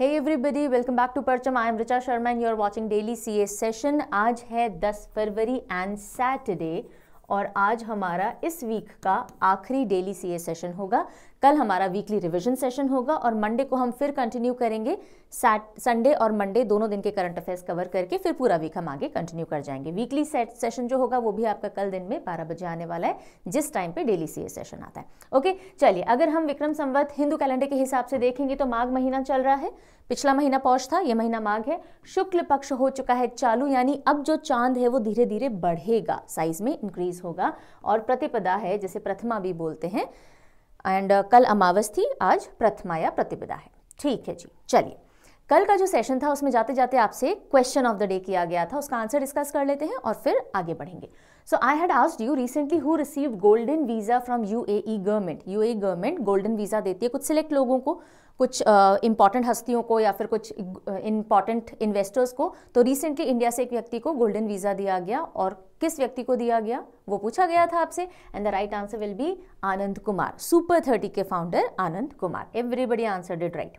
Hey everybody welcome back to Parcham I am Richa Sharma and you are watching daily C S session आज है 10 फरवरी and Saturday और आज हमारा इस वीक का आखिरी डेली सी एस सेशन होगा कल हमारा वीकली रिविजन सेशन होगा और मंडे को हम फिर कंटिन्यू करेंगे संडे और मंडे दोनों दिन के करंट अफेयर्स कवर करके फिर पूरा वीक हम आगे कंटिन्यू कर जाएंगे वीकली सेशन जो होगा वो भी आपका कल दिन में बारह बजे आने वाला है जिस टाइम पे डेली सी सेशन आता है ओके चलिए अगर हम विक्रम संवत हिंदू कैलेंडर के हिसाब से देखेंगे तो माघ महीना चल रहा है पिछला महीना पौष था ये महीना माघ है शुक्ल पक्ष हो चुका है चालू यानी अब जो चांद है वो धीरे धीरे बढ़ेगा साइज में इंक्रीज होगा और प्रतिपदा है जिसे प्रथमा भी बोलते हैं एंड uh, कल अमावस थी आज प्रथमा या प्रतिपदा है ठीक है जी चलिए कल का जो सेशन था उसमें जाते जाते आपसे क्वेश्चन ऑफ द डे किया गया था उसका आंसर डिस्कस कर लेते हैं और फिर आगे बढ़ेंगे so I had asked you recently who receive golden visa from U A government U A government golden visa देती है कुछ सिलेक्ट लोगों को कुछ इंपॉर्टेंट uh, हस्तियों को या फिर कुछ इंपॉर्टेंट uh, इन्वेस्टर्स को तो रिसेंटली इंडिया से एक व्यक्ति को गोल्डन वीज़ा दिया गया और किस व्यक्ति को दिया गया वो पूछा गया था आपसे and the right answer will be Anand Kumar super thirty के founder Anand Kumar everybody answer did right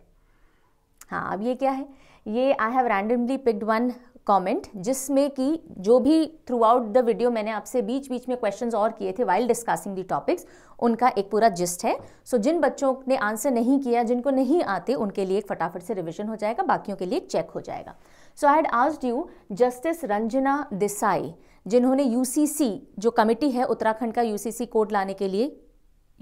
हाँ अब ये क्या है ये I have randomly picked one comment जिसमें कि जो भी थ्रू आउट द वीडियो मैंने आपसे बीच बीच में क्वेश्चंस और किए थे वाइल डिस्कसिंग दी टॉपिक्स उनका एक पूरा जिस्ट है सो so, जिन बच्चों ने आंसर नहीं किया जिनको नहीं आते उनके लिए एक फटाफट से रिविजन हो जाएगा बाकियों के लिए चेक हो जाएगा so I had asked you justice Ranjana Desai जिन्होंने यूसीसी जो कमेटी है उत्तराखंड का यूसीसी कोड लाने के लिए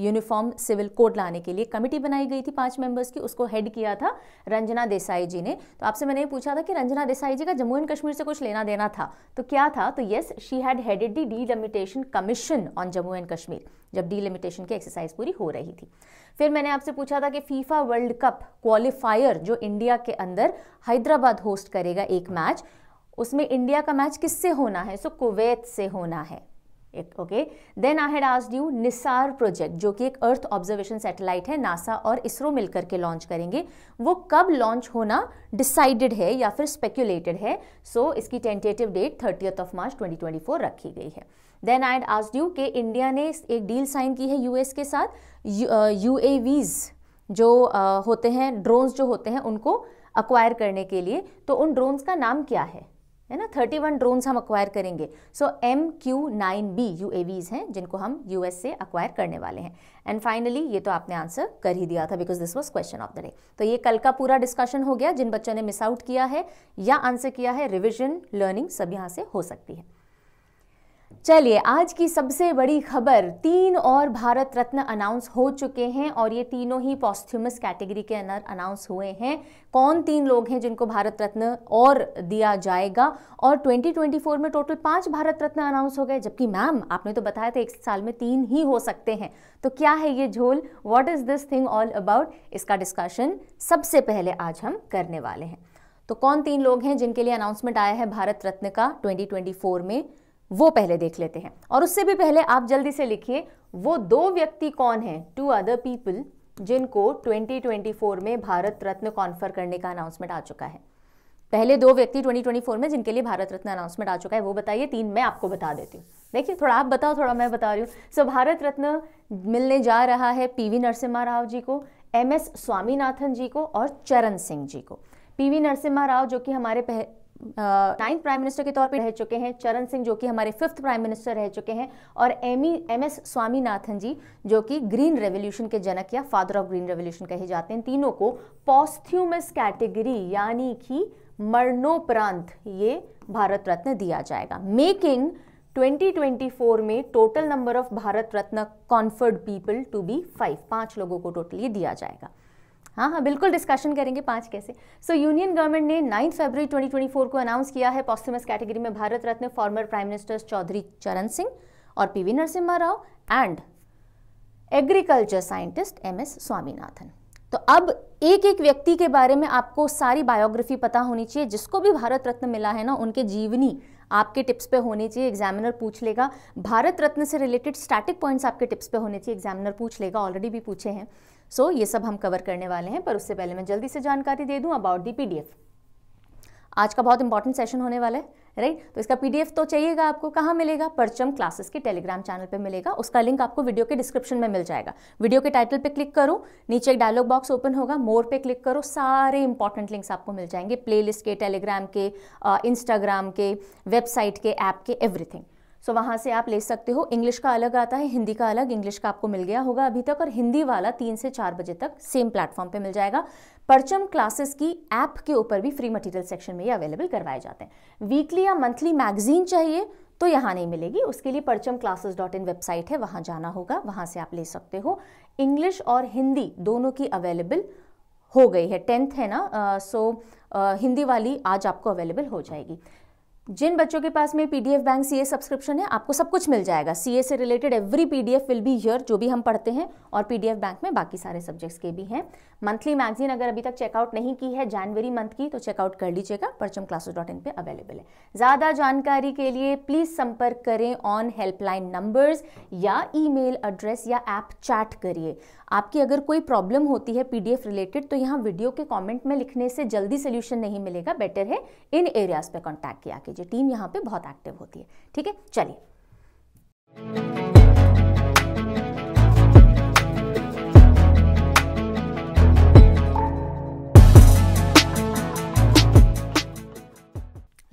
यूनिफॉर्म सिविल कोड लाने के लिए कमेटी बनाई गई थी पांच मेंबर्स की उसको हेड किया था रंजना देसाई जी ने तो आपसे मैंने पूछा था कि रंजना देसाई जी का जम्मू एंड कश्मीर से कुछ लेना देना था तो क्या था तो yes she had headed the delimitation commission on Jammu and Kashmir जब डीलिमिटेशन की एक्सरसाइज पूरी हो रही थी फिर मैंने आपसे पूछा था कि फीफा वर्ल्ड कप क्वालिफायर जो इंडिया के अंदर हैदराबाद होस्ट करेगा एक मैच उसमें इंडिया का मैच किससे होना है सो कुवैत से होना है okay then I had asked you NISAR project जो कि एक अर्थ ऑब्जर्वेशन सैटेलाइट है नासा और इसरो मिलकर के लॉन्च करेंगे वो कब लॉन्च होना डिसाइडेड है या फिर स्पेक्यूलेटेड है सो so, इसकी tentative date thirtieth of March 2024 रखी गई है देन आई आस्ड यू कि इंडिया ने एक डील साइन की है यूएस के साथ यू uh, जो uh, होते हैं ड्रोन्स जो होते हैं उनको अक्वायर करने के लिए तो उन ड्रोन्स का नाम क्या है है ना 31 ड्रोन्स हम अक्वायर करेंगे so M Q nine B यू हैं जिनको हम एस से अक्वायर करने वाले हैं एंड फाइनली ये तो आपने आंसर कर ही दिया था because this was question of the day तो ये कल का पूरा डिस्कशन हो गया जिन बच्चों ने मिस आउट किया है या आंसर किया है रिविजन लर्निंग सब यहाँ से हो सकती है चलिए आज की सबसे बड़ी खबर तीन और भारत रत्न अनाउंस हो चुके हैं और ये तीनों ही पॉस्थ्यूमस कैटेगरी के अंदर अनाउंस हुए हैं कौन तीन लोग हैं जिनको भारत रत्न और दिया जाएगा और 2024 में टोटल पांच भारत रत्न अनाउंस हो गए जबकि मैम आपने तो बताया था एक साल में तीन ही हो सकते हैं तो क्या है ये झोल what is this thing all about इसका डिस्कशन सबसे पहले आज हम करने वाले हैं तो कौन तीन लोग हैं जिनके लिए अनाउंसमेंट आया है भारत रत्न का 2024 में वो पहले देख लेते हैं और उससे भी पहले आप जल्दी से लिखिए वो दो व्यक्ति कौन हैं टू अदर पीपल जिनको 2024 में भारत रत्न कॉन्फर करने का अनाउंसमेंट आ चुका है पहले दो व्यक्ति 2024 में जिनके लिए भारत रत्न अनाउंसमेंट आ चुका है वो बताइए तीन मैं आपको बता देती हूँ देखिए थोड़ा आप बताओ थोड़ा मैं बता रही हूँ सो so, भारत रत्न मिलने जा रहा है पीवी नरसिम्हा राव जी को एम एस स्वामीनाथन जी को और चरण सिंह जी को पीवी नरसिम्हा राव जो कि हमारे नाइन्थ प्राइम मिनिस्टर के तौर पे रह चुके हैं चरण सिंह जो कि हमारे फिफ्थ प्राइम मिनिस्टर रह चुके हैं और M M S Swaminathan ji जो कि ग्रीन रेवोल्यूशन के जनक या फादर ऑफ ग्रीन रेवोल्यूशन कहे जाते हैं तीनों को पॉस्थ्यूमस कैटेगरी यानी कि मरणोपरांत ये भारत रत्न दिया जाएगा मेकिंग 2024 में total number of Bharat Ratna conferred people to be five पांच लोगों को टोटली दिया जाएगा हाँ हाँ बिल्कुल डिस्कशन करेंगे पांच कैसे सो यूनियन गवर्नमेंट ने नाइन्थ फरवरी 2024 को अनाउंस किया है पॉस्टमस कैटेगरी में Bharat Ratna former prime ministers Chaudhary Charan Singh और PV Narasimha Rao and agriculture scientist M S Swaminathan तो अब एक एक व्यक्ति के बारे में आपको सारी बायोग्राफी पता होनी चाहिए जिसको भी भारत रत्न मिला है ना उनके जीवनी आपके टिप्स पे होने चाहिए एग्जामिनर पूछ लेगा भारत रत्न से रिलेटेड स्टैटिक पॉइंट्स आपके टिप्स पे होने चाहिए एग्जामिनर पूछ लेगा ऑलरेडी भी पूछे हैं सो so, ये सब हम कवर करने वाले हैं पर उससे पहले मैं जल्दी से जानकारी दे दूं अबाउट दी पीडीएफ आज का बहुत इंपॉर्टेंट सेशन होने वाला है राइट right? तो इसका पीडीएफ तो चाहिएगा आपको कहाँ मिलेगा परचम क्लासेस के टेलीग्राम चैनल पे मिलेगा उसका लिंक आपको वीडियो के डिस्क्रिप्शन में मिल जाएगा वीडियो के टाइटल पे क्लिक करो नीचे एक डायलॉग बॉक्स ओपन होगा मोर पे क्लिक करो सारे इंपॉर्टेंट लिंक्स आपको मिल जाएंगे प्लेलिस्ट के टेलीग्राम के इंस्टाग्राम के वेबसाइट के ऐप के एवरीथिंग सो वहाँ से आप ले सकते हो इंग्लिश का अलग आता है हिंदी का अलग इंग्लिश का आपको मिल गया होगा अभी तक और हिंदी वाला तीन से चार बजे तक सेम प्लेटफॉर्म पे मिल जाएगा परचम क्लासेस की ऐप के ऊपर भी फ्री मटेरियल सेक्शन में ये अवेलेबल करवाए जाते हैं वीकली या मंथली मैगजीन चाहिए तो यहाँ नहीं मिलेगी उसके लिए परचम क्लासेस डॉट इन वेबसाइट है वहाँ जाना होगा वहाँ से आप ले सकते हो इंग्लिश और हिंदी दोनों की अवेलेबल हो गई है टेंथ है ना सो uh, so, uh, हिंदी वाली आज आपको अवेलेबल हो जाएगी जिन बच्चों के पास में पीडीएफ बैंक सीए सब्सक्रिप्शन है आपको सब कुछ मिल जाएगा सीए से related every PDF will be here जो भी हम पढ़ते हैं और पीडीएफ बैंक में बाकी सारे सब्जेक्ट्स के भी हैं मंथली मैगजीन अगर अभी तक चेकआउट नहीं की है जनवरी मंथ की तो चेकआउट कर लीजिएगा परचम क्लासेस डॉट इन पर अवेलेबल है ज़्यादा जानकारी के लिए प्लीज़ संपर्क करें ऑन हेल्पलाइन नंबर्स या ई एड्रेस या ऐप चैट करिए आपकी अगर कोई प्रॉब्लम होती है पीडीएफ रिलेटेड तो यहाँ वीडियो के कमेंट में लिखने से जल्दी सोल्यूशन नहीं मिलेगा बेटर है इन एरियाज़ पर कॉन्टैक्ट किया कीजिए टीम यहाँ पर बहुत एक्टिव होती है ठीक है चलिए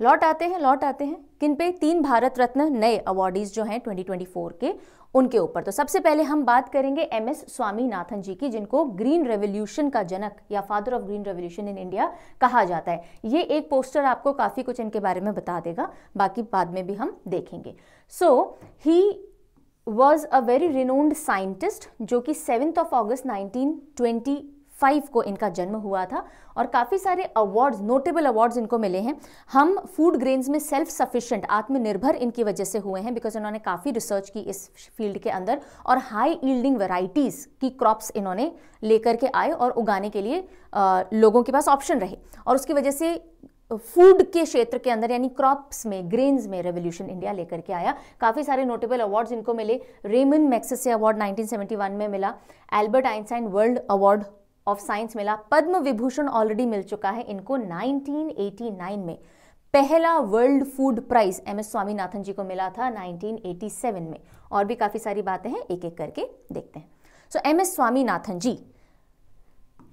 लौट आते हैं लौट आते हैं किन पे तीन भारत रत्न नए अवार्डीज जो हैं 2024 के उनके ऊपर तो सबसे पहले हम बात करेंगे एम एस स्वामीनाथन जी की जिनको ग्रीन रेवोल्यूशन का जनक या father of green revolution in India कहा जाता है ये एक पोस्टर आपको काफ़ी कुछ इनके बारे में बता देगा बाकी बाद में भी हम देखेंगे so he was a very renowned scientist जो कि seventh of August twenty five को इनका जन्म हुआ था और काफ़ी सारे अवार्ड्स नोटेबल अवार्ड्स इनको मिले हैं हम फूड ग्रेन्स में सेल्फ सफिशेंट आत्मनिर्भर इनकी वजह से हुए हैं बिकॉज इन्होंने काफ़ी रिसर्च की इस फील्ड के अंदर और हाई ईल्डिंग वेराइटीज़ की क्रॉप्स इन्होंने लेकर के आए और उगाने के लिए आ, लोगों के पास ऑप्शन रहे और उसकी वजह से फूड के क्षेत्र के अंदर यानी क्रॉप्स में ग्रेन्स में रेवोल्यूशन इंडिया लेकर के आया काफ़ी सारे नोटेबल अवार्ड्स इनको मिले रेमन मैक्सेसे अवार्ड 1971 में मिला Albert Einstein world award of science मिला पद्म विभूषण ऑलरेडी मिल चुका है इनको 1989 में पहला world food prize M S Swaminathan ji को मिला था 1987 में और भी काफ़ी सारी बातें हैं एक एक करके देखते हैं so M S Swaminathan ji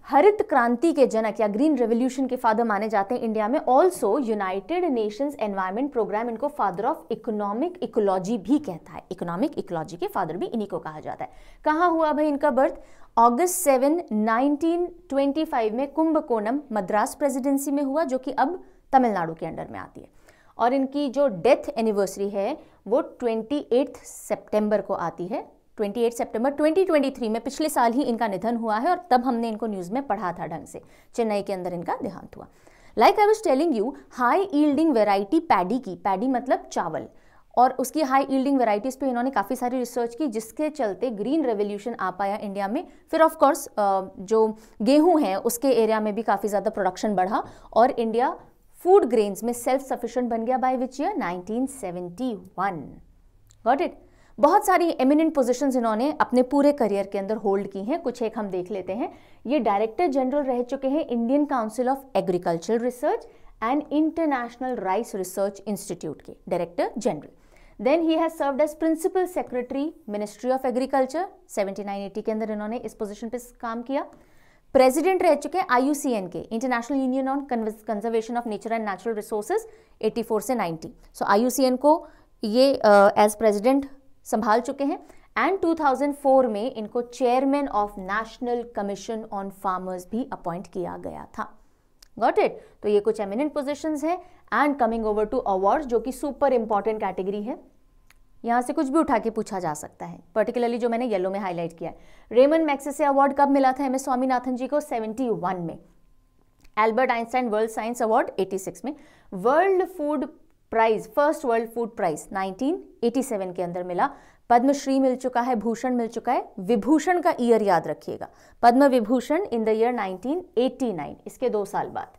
हरित क्रांति के जनक या ग्रीन रेवोल्यूशन के फादर माने जाते हैं इंडिया में also United Nations environment programme इनको फादर ऑफ इकोनॉमिक इकोलॉजी भी कहता है इकोनॉमिक इकोलॉजी के फादर भी इन्हीं को कहा जाता है कहाँ हुआ भाई इनका बर्थ अगस्त सेवन 1925 में कुंभकोणम मद्रास प्रेसिडेंसी में हुआ जो कि अब तमिलनाडु के अंडर में आती है और इनकी जो डेथ एनिवर्सरी है वो 28 सितंबर को आती है 28 सितंबर 2023 में पिछले साल ही इनका निधन हुआ है और तब हमने इनको न्यूज़ में पढ़ा था ढंग से चेन्नई के अंदर इनका देहांत हुआ like I was telling you high yielding variety paddy की पैडी मतलब चावल और उसकी हाई ईल्डिंग वेराइटीज़ पे इन्होंने काफ़ी सारी रिसर्च की जिसके चलते ग्रीन रेवोल्यूशन आ पाया इंडिया में फिर ऑफ कोर्स जो गेहूं है उसके एरिया में भी काफ़ी ज़्यादा प्रोडक्शन बढ़ा और इंडिया फूड ग्रेन्स में सेल्फ सफिशिएंट बन गया by which year 1971 seventy it बहुत सारी एमिनेंट पोजिशन इन्होंने अपने पूरे करियर के अंदर होल्ड की हैं कुछ एक हम देख लेते हैं ये डायरेक्टर जनरल रह चुके हैं Indian council of agricultural research and international rice research institute के director general then he has serve as principal secretary ministry of agriculture 7980 के अंदर इन्होंने इस पोजिशन पे काम किया प्रेसिडेंट रह चुके आई के international union on conservation of nature and natural resources 84 से 90 सो आई को ये एज uh, प्रेसिडेंट संभाल चुके हैं एंड 2004 में इनको chairman of national commission on farmers भी अपॉइंट किया गया था गॉट इट तो ये कुछ एमिनेंट पोजिशन है and coming over to award जो कि सुपर इंपॉर्टेंट कैटेगरी है यहाँ से कुछ भी उठा के पूछा जा सकता है पर्टिकुलरली जो मैंने येलो में हाईलाइट किया है रेमन मैक्सेसे अवार्ड कब मिला था एम एस स्वामीनाथन जी को 71 में Albert Einstein world science award 86 में world food prize first world food prize 1987 के अंदर मिला पद्मश्री मिल चुका है भूषण मिल चुका है विभूषण का ईयर याद रखिएगा Padma Vibhushan in the year 1989 इसके दो साल बाद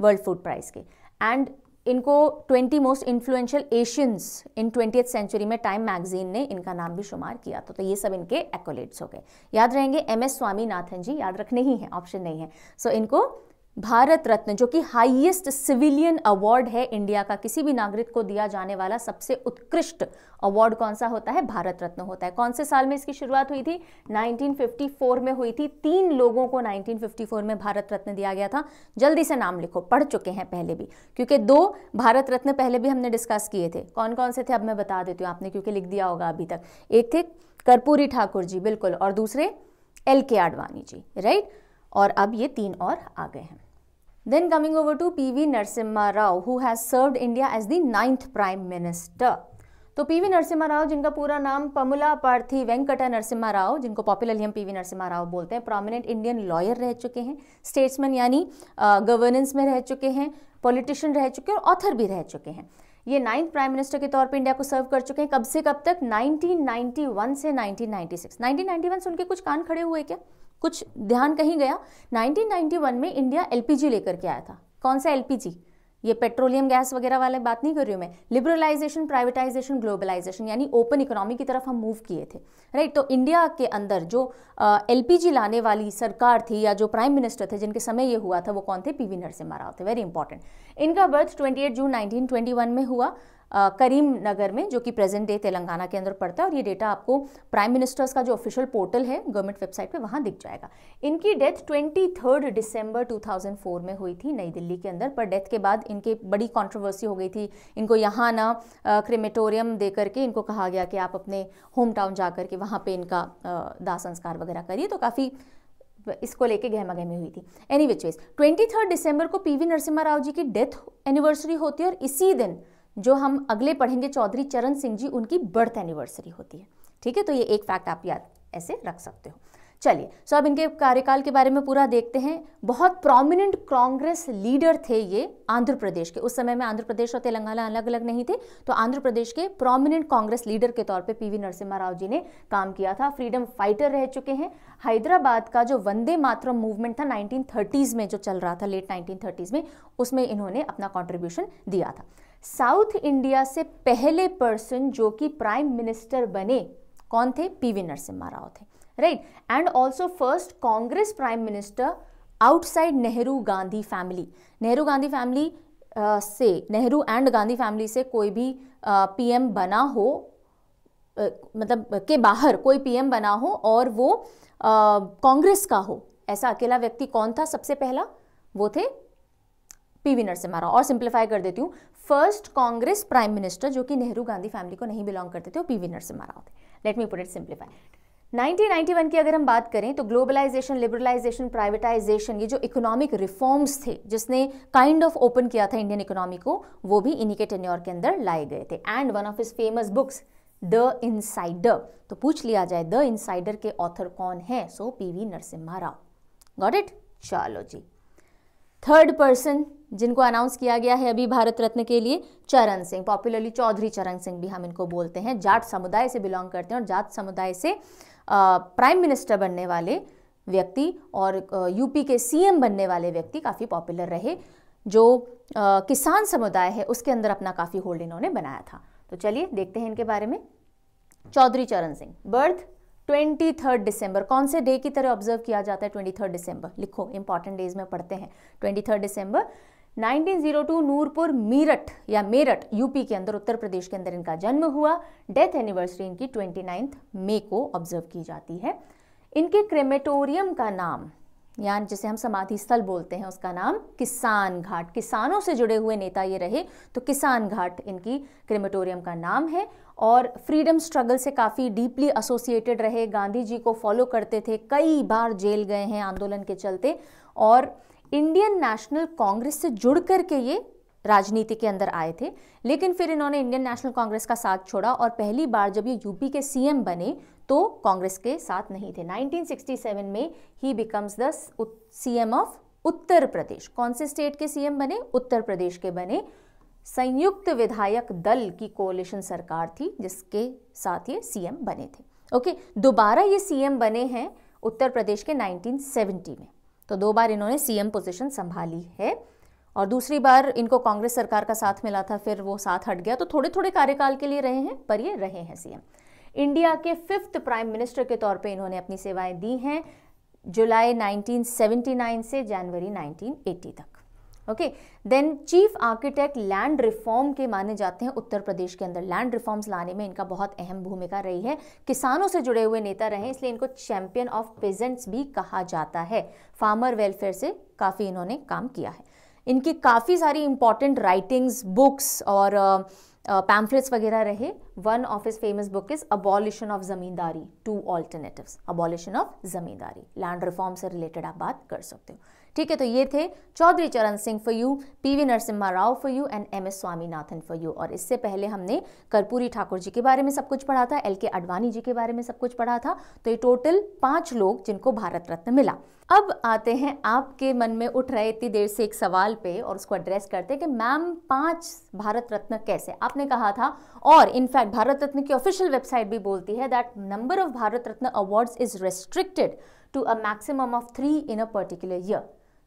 वर्ल्ड फूड प्राइज के एंड इनको 20 most influential Asians in twenty century में टाइम मैगजीन ने इनका नाम भी शुमार किया था तो ये सब इनके एकोलेट्स हो गए याद रहेंगे एम एस स्वामीनाथन जी याद रखने ही हैं ऑप्शन नहीं है सो so, इनको भारत रत्न जो कि हाईएस्ट सिविलियन अवार्ड है इंडिया का किसी भी नागरिक को दिया जाने वाला सबसे उत्कृष्ट अवार्ड कौन सा होता है भारत रत्न होता है कौन से साल में इसकी शुरुआत हुई थी 1954 में हुई थी तीन लोगों को 1954 में भारत रत्न दिया गया था जल्दी से नाम लिखो पढ़ चुके हैं पहले भी क्योंकि दो भारत रत्न पहले भी हमने डिस्कस किए थे कौन कौन से थे अब मैं बता देती हूँ आपने क्योंकि लिख दिया होगा अभी तक एक थे कर्पूरी ठाकुर जी बिल्कुल और दूसरे एल के आडवाणी जी राइट और अब ये तीन और आ गए हैं Then coming over to PV Narasimha Rao who has served India as the ninth prime minister. तो पीवी नरसिम्हा राव जिनका पूरा नाम पमुला पार्थी वेंकटा नरसिम्हा राव जिनको पॉपुलरली हम पीवी नरसिम्हा राव बोलते हैं प्रोमिनेंट इंडियन लॉयर रह चुके हैं स्टेट्समैन यानी गवर्नेंस में रह चुके हैं पॉलिटिशियन रह चुके हैं और ऑथर भी रह चुके हैं ये नाइन्थ प्राइम मिनिस्टर के तौर पर इंडिया को सर्व कर चुके हैं कब से कब तक 1991 से 1996 1991 से उनके कुछ कान खड़े हुए क्या कुछ ध्यान कहीं गया 1991 में इंडिया एलपीजी लेकर के आया था कौन सा एलपीजी ये पेट्रोलियम गैस वगैरह वाले बात नहीं कर रही हूँ मैं लिबरलाइजेशन प्राइवेटाइजेशन ग्लोबलाइजेशन यानी ओपन इकोनॉमी की तरफ हम मूव किए थे राइट तो इंडिया के अंदर जो एलपीजी लाने वाली सरकार थी या जो प्राइम मिनिस्टर थे जिनके समय ये हुआ था वो कौन थे पी वी नरसिम्हा राव थे वेरी इंपॉर्टेंट इनका बर्थ ट्वेंटी जून नाइनटीन में हुआ करीम नगर में जो कि प्रेजेंट डे तेलंगाना के अंदर पड़ता है और ये डेटा आपको प्राइम मिनिस्टर्स का जो ऑफिशियल पोर्टल है गवर्नमेंट वेबसाइट पे वहाँ दिख जाएगा इनकी डेथ ट्वेंटी थर्ड दिसंबर 2004 में हुई थी नई दिल्ली के अंदर पर डेथ के बाद इनके बड़ी कॉन्ट्रोवर्सी हो गई थी इनको यहाँ ना क्रेमेटोरियम दे करके इनको कहा गया कि आप अपने होम टाउन जा करके वहाँ पर इनका दाह संस्कार वगैरह करिए तो काफ़ी इसको लेके गहमा गहमी हुई थी any which ways twenty third दिसंबर को पीवी नरसिम्हा राव जी की डेथ एनिवर्सरी होती है और इसी दिन जो हम अगले पढ़ेंगे चौधरी चरण सिंह जी उनकी बर्थ एनिवर्सरी होती है ठीक है तो ये एक फैक्ट आप याद ऐसे रख सकते हो चलिए सो अब इनके कार्यकाल के बारे में पूरा देखते हैं बहुत प्रोमिनेंट कांग्रेस लीडर थे ये आंध्र प्रदेश के उस समय में आंध्र प्रदेश और तेलंगाना अलग अलग नहीं थे तो आंध्र प्रदेश के प्रोमिनेंट कांग्रेस लीडर के तौर पे पीवी नरसिम्हा राव जी ने काम किया था फ्रीडम फाइटर रह चुके हैं हैदराबाद का जो वंदे मातरम मूवमेंट था नाइनटीन में जो चल रहा था लेट नाइनटीन में उसमें इन्होंने अपना कॉन्ट्रीब्यूशन दिया था साउथ इंडिया से पहले पर्सन जो कि प्राइम मिनिस्टर बने कौन थे पी वी नरसिम्हा राव थे right and also first Congress prime minister outside Nehru Gandhi family Nehru Gandhi family से नेहरू एंड गांधी फैमिली से कोई भी पीएम बना हो Uh, मतलब के बाहर कोई पीएम बना हो और वो कांग्रेस uh, का हो ऐसा अकेला व्यक्ति कौन था सबसे पहला वो थे पी वी नरसिम्हा राव और सिंप्लीफाई कर देती हूँ फर्स्ट कांग्रेस प्राइम मिनिस्टर जो कि नेहरू गांधी फैमिली को नहीं बिलोंग करते थे वो पीवी नरसिम्हा थे let me put it simplify 1991 की अगर हम बात करें तो ग्लोबलाइजेशन लिबरलाइजेशन प्राइवेटाइजेशन ये जो इकोनॉमिक रिफॉर्म्स थे जिसने काइंड ऑफ ओपन किया था इंडियन इकोनॉमी को वो भी इन्हीं के टेन्योर के अंदर लाए गए थे and one of his famous books the insider तो पूछ लिया जाए द इनसाइडर के ऑथर कौन है so P V Narasimha Rao got it चलो जी थर्ड पर्सन जिनको अनाउंस किया गया है अभी भारत रत्न के लिए चरण सिंह पॉपुलरली चौधरी चरण सिंह भी हम इनको बोलते हैं जाट समुदाय से बिलोंग करते हैं और जाट समुदाय से प्राइम मिनिस्टर बनने वाले व्यक्ति और यूपी के सीएम बनने वाले व्यक्ति काफ़ी पॉपुलर रहे जो किसान समुदाय है उसके अंदर अपना काफ़ी होल्ड इन्होंने बनाया था तो चलिए देखते हैं इनके बारे में Chaudhary Charan Singh birth twenty third December कौन से डे की तरह ऑब्जर्व किया जाता है ट्वेंटी थर्ड दिसंबर लिखो इंपॉर्टेंट डेज में पढ़ते हैं twenty third zero 1902 Noorpur Meerut या मेरठ यूपी के अंदर उत्तर प्रदेश के अंदर इनका जन्म हुआ डेथ एनिवर्सरी इनकी ट्वेंटी नाइन्थ मे को ऑब्जर्व की जाती है इनके क्रेमेटोरियम का नाम या जिसे हम समाधि स्थल बोलते हैं उसका नाम किसान घाट किसानों से जुड़े हुए नेता ये रहे तो किसान घाट इनकी क्रेमेटोरियम का नाम है और फ्रीडम स्ट्रगल से काफ़ी डीपली एसोसिएटेड रहे गांधी जी को फॉलो करते थे कई बार जेल गए हैं आंदोलन के चलते और इंडियन नेशनल कांग्रेस से जुड़ कर के ये राजनीति के अंदर आए थे लेकिन फिर इन्होंने इंडियन नेशनल कांग्रेस का साथ छोड़ा और पहली बार जब ये यूपी के सीएम बने तो कांग्रेस के साथ नहीं थे 1967 में he becomes the CM of Uttar Pradesh कौन से स्टेट के सीएम बने उत्तर प्रदेश के बने संयुक्त विधायक दल की कोलिशन सरकार थी जिसके साथ ये सीएम बने थे ओके दोबारा ये सीएम बने हैं उत्तर प्रदेश के 1970 में तो दो बार इन्होंने सीएम पोजीशन संभाली है और दूसरी बार इनको कांग्रेस सरकार का साथ मिला था फिर वो साथ हट गया तो थोड़े थोड़े कार्यकाल के लिए रहे हैं पर ये रहे हैं सीएम इंडिया के फिफ्थ प्राइम मिनिस्टर के तौर पे इन्होंने अपनी सेवाएं दी हैं जुलाई 1979 से जनवरी 1980 तक okay then chief architect land reform के माने जाते हैं उत्तर प्रदेश के अंदर लैंड रिफॉर्म्स लाने में इनका बहुत अहम भूमिका रही है किसानों से जुड़े हुए नेता रहे इसलिए इनको चैंपियन ऑफ पेजेंट्स भी कहा जाता है फार्मर वेलफेयर से काफ़ी इन्होंने काम किया है इनकी काफ़ी सारी इंपॉर्टेंट राइटिंग्स बुक्स और पैम्फलेट्स वगैरह रहे one of is famous book is abolition of zamindari two alternative abolition of zamindari land reform से रिलेटेड आप बात कर सकते हो ठीक है तो ये थे Chaudhary Charan Singh for you PV Narasimha Rao for you and M S Swaminathan for you और इससे पहले हमने कर्पूरी ठाकुर जी के बारे में सब कुछ पढ़ा था एल के अडवाणी जी के बारे में सब कुछ पढ़ा था तो ये टोटल पांच लोग जिनको भारत रत्न मिला अब आते हैं आपके मन में उठ रहे इतनी देर से एक सवाल पे और उसको एड्रेस करते कि मैम पांच भारत रत्न कैसे आपने कहा था और इनफैक्ट भारत रत्न की ऑफिशियल वेबसाइट भी बोलती है that number of Bharat Ratna awards is restricted to a maximum of three in a particular year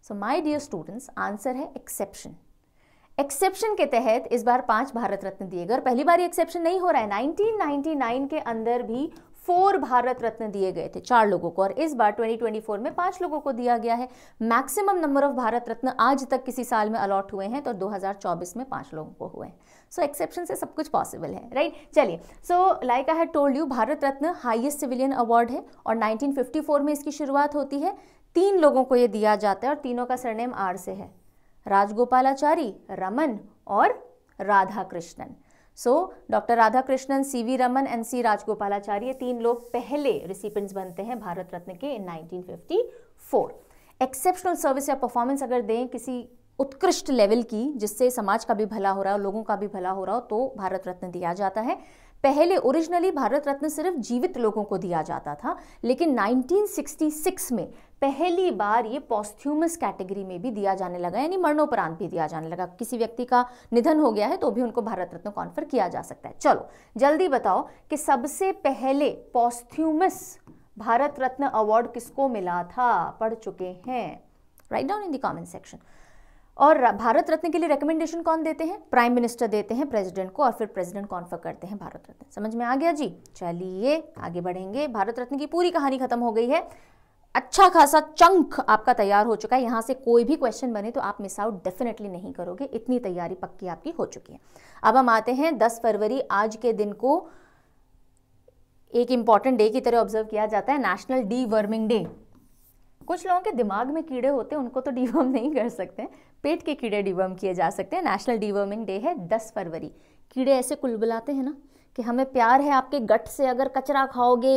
so my dear students answer है एक्सेप्शन एक्सेप्शन के तहत इस बार पांच भारत रत्न दिए गए और पहली बार एक्सेप्शन नहीं हो रहा है 1999 के अंदर भी फोर भारत रत्न दिए गए थे चार लोगों को और इस बार 2024 में पांच लोगों को दिया गया है maximum number of Bharat Ratna आज तक किसी साल में अलॉट हुए हैं तो 2024 में पांच लोगों को हुए हैं सो एक्सेप्शन से सब कुछ पॉसिबल है राइट चलिए so like I have told you Bharat Ratna highest civilian award है और 1954 में इसकी शुरुआत होती है तीन लोगों को ये दिया जाता है और तीनों का सरनेम आर से है राजगोपालाचारी रमन और Radhakrishnan so doctor Radhakrishnan C V Raman and C Rajagopalachari तीन लोग पहले रिसिपेंट्स बनते हैं भारत रत्न के इन 1954 एक्सेप्शनल सर्विस या परफॉर्मेंस अगर दें किसी उत्कृष्ट लेवल की जिससे समाज का भी भला हो रहा हो लोगों का भी भला हो रहा हो तो भारत रत्न दिया जाता है पहले ओरिजिनली भारत रत्न सिर्फ जीवित लोगों को दिया जाता था लेकिन 1966 में पहली बार ये पॉस्थ्यूमस कैटेगरी में भी दिया जाने लगा यानी मरणोपरांत भी दिया जाने लगा किसी व्यक्ति का निधन हो गया है तो भी उनको भारत रत्न कॉन्फर किया जा सकता है चलो जल्दी बताओ कि सबसे पहले पॉस्थ्यूमस भारत रत्न अवार्ड किसको मिला था पढ़ चुके हैं write down in the comment section और भारत रत्न के लिए रिकमेंडेशन कौन देते हैं प्राइम मिनिस्टर देते हैं प्रेसिडेंट को और फिर प्रेसिडेंट कॉन्फर करते हैं भारत रत्न समझ में आ गया जी चलिए आगे बढ़ेंगे भारत रत्न की पूरी कहानी खत्म हो गई है अच्छा खासा चंक आपका तैयार हो चुका है यहाँ से कोई भी क्वेश्चन बने तो आप मिस आउट डेफिनेटली नहीं करोगे इतनी तैयारी पक्की आपकी हो चुकी है अब हम आते हैं दस फरवरी आज के दिन को एक इंपॉर्टेंट डे की तरह ऑब्जर्व किया जाता है नेशनल डी वर्मिंग डे कुछ लोगों के दिमाग में कीड़े होते हैं उनको तो डीवर्म नहीं कर सकते पेट के कीड़े डिवर्म किए जा सकते हैं नेशनल डीवर्मिंग डे है दस फरवरी कीड़े ऐसे कुलबुलाते हैं ना कि हमें प्यार है आपके गट से अगर कचरा खाओगे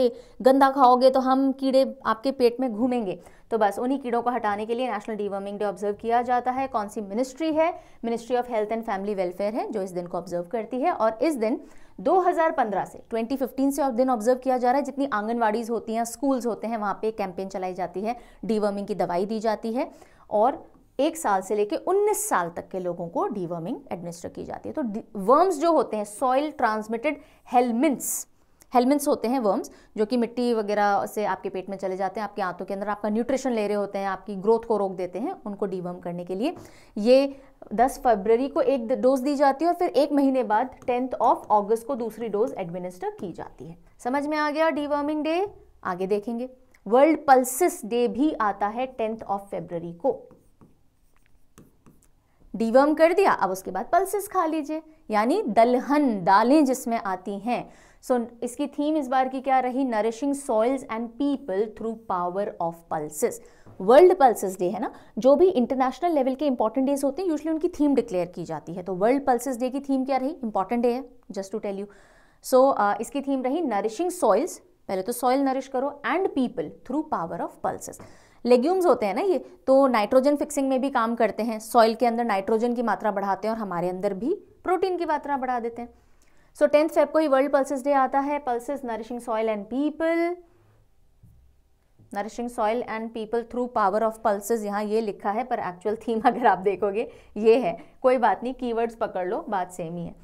गंदा खाओगे तो हम कीड़े आपके पेट में घूमेंगे तो बस उन्हीं कीड़ों को हटाने के लिए नेशनल डीवर्मिंग डे ऑब्जर्व किया जाता है कौन सी मिनिस्ट्री है ministry of health and family welfare है जो इस दिन को ऑब्जर्व करती है और इस दिन 2015 से 2015 से दिन ऑब्जर्व किया जा रहा है जितनी आंगनवाड़ीज होती हैं स्कूल्स होते हैं वहाँ पे कैंपेन चलाई जाती है डीवर्मिंग की दवाई दी जाती है और एक साल से लेकर 19 साल तक के लोगों को डीवर्मिंग एडमिनिस्टर की जाती है तो वर्म्स जो होते हैं सॉइल ट्रांसमिटेड हेलमिन्स हेलमिन्स होते हैं वर्म्स जो कि मिट्टी वगैरह से आपके पेट में चले जाते हैं आपके आंतों के अंदर आपका न्यूट्रिशन ले रहे होते हैं आपकी ग्रोथ को रोक देते हैं उनको डीवर्म करने के लिए ये 10 फरवरी को एक डोज दी जाती है और फिर एक महीने बाद टेंथ ऑफ ऑगस्ट को दूसरी डोज एडमिनिस्टर की जाती है समझ में आ गया डीवर्मिंग डे आगे देखेंगे वर्ल्ड पल्सिस डे भी आता है टेंथ ऑफ फेबररी को डीवर्म कर दिया अब उसके बाद पल्सेस खा लीजिए यानी दलहन दालें जिसमें आती हैं सो so, इसकी थीम इस बार की क्या रही nourishing soils and people through power of pulses world pulses day है ना जो भी इंटरनेशनल लेवल के इंपॉर्टेंट डेज होते हैं यूजली उनकी थीम डिक्लेयर की जाती है तो वर्ल्ड पल्सेस डे की थीम क्या रही इंपॉर्टेंट डे है just to tell you so इसकी थीम रही नरिशिंग सॉइल्स पहले तो सॉइल नरिश करो and people through power of pulses legumes होते हैं ना ये तो नाइट्रोजन फिक्सिंग में भी काम करते हैं सॉइल के अंदर नाइट्रोजन की मात्रा बढ़ाते हैं और हमारे अंदर भी प्रोटीन की मात्रा बढ़ा देते हैं सो टेंथ फेब को ही वर्ल्ड पल्सेस डे आता है pulses nourishing soil and people nourishing soil and people through power of pulses यहाँ ये लिखा है पर एक्चुअल थीम अगर आप देखोगे ये है कोई बात नहीं कीवर्ड्स पकड़ लो बात सेम ही है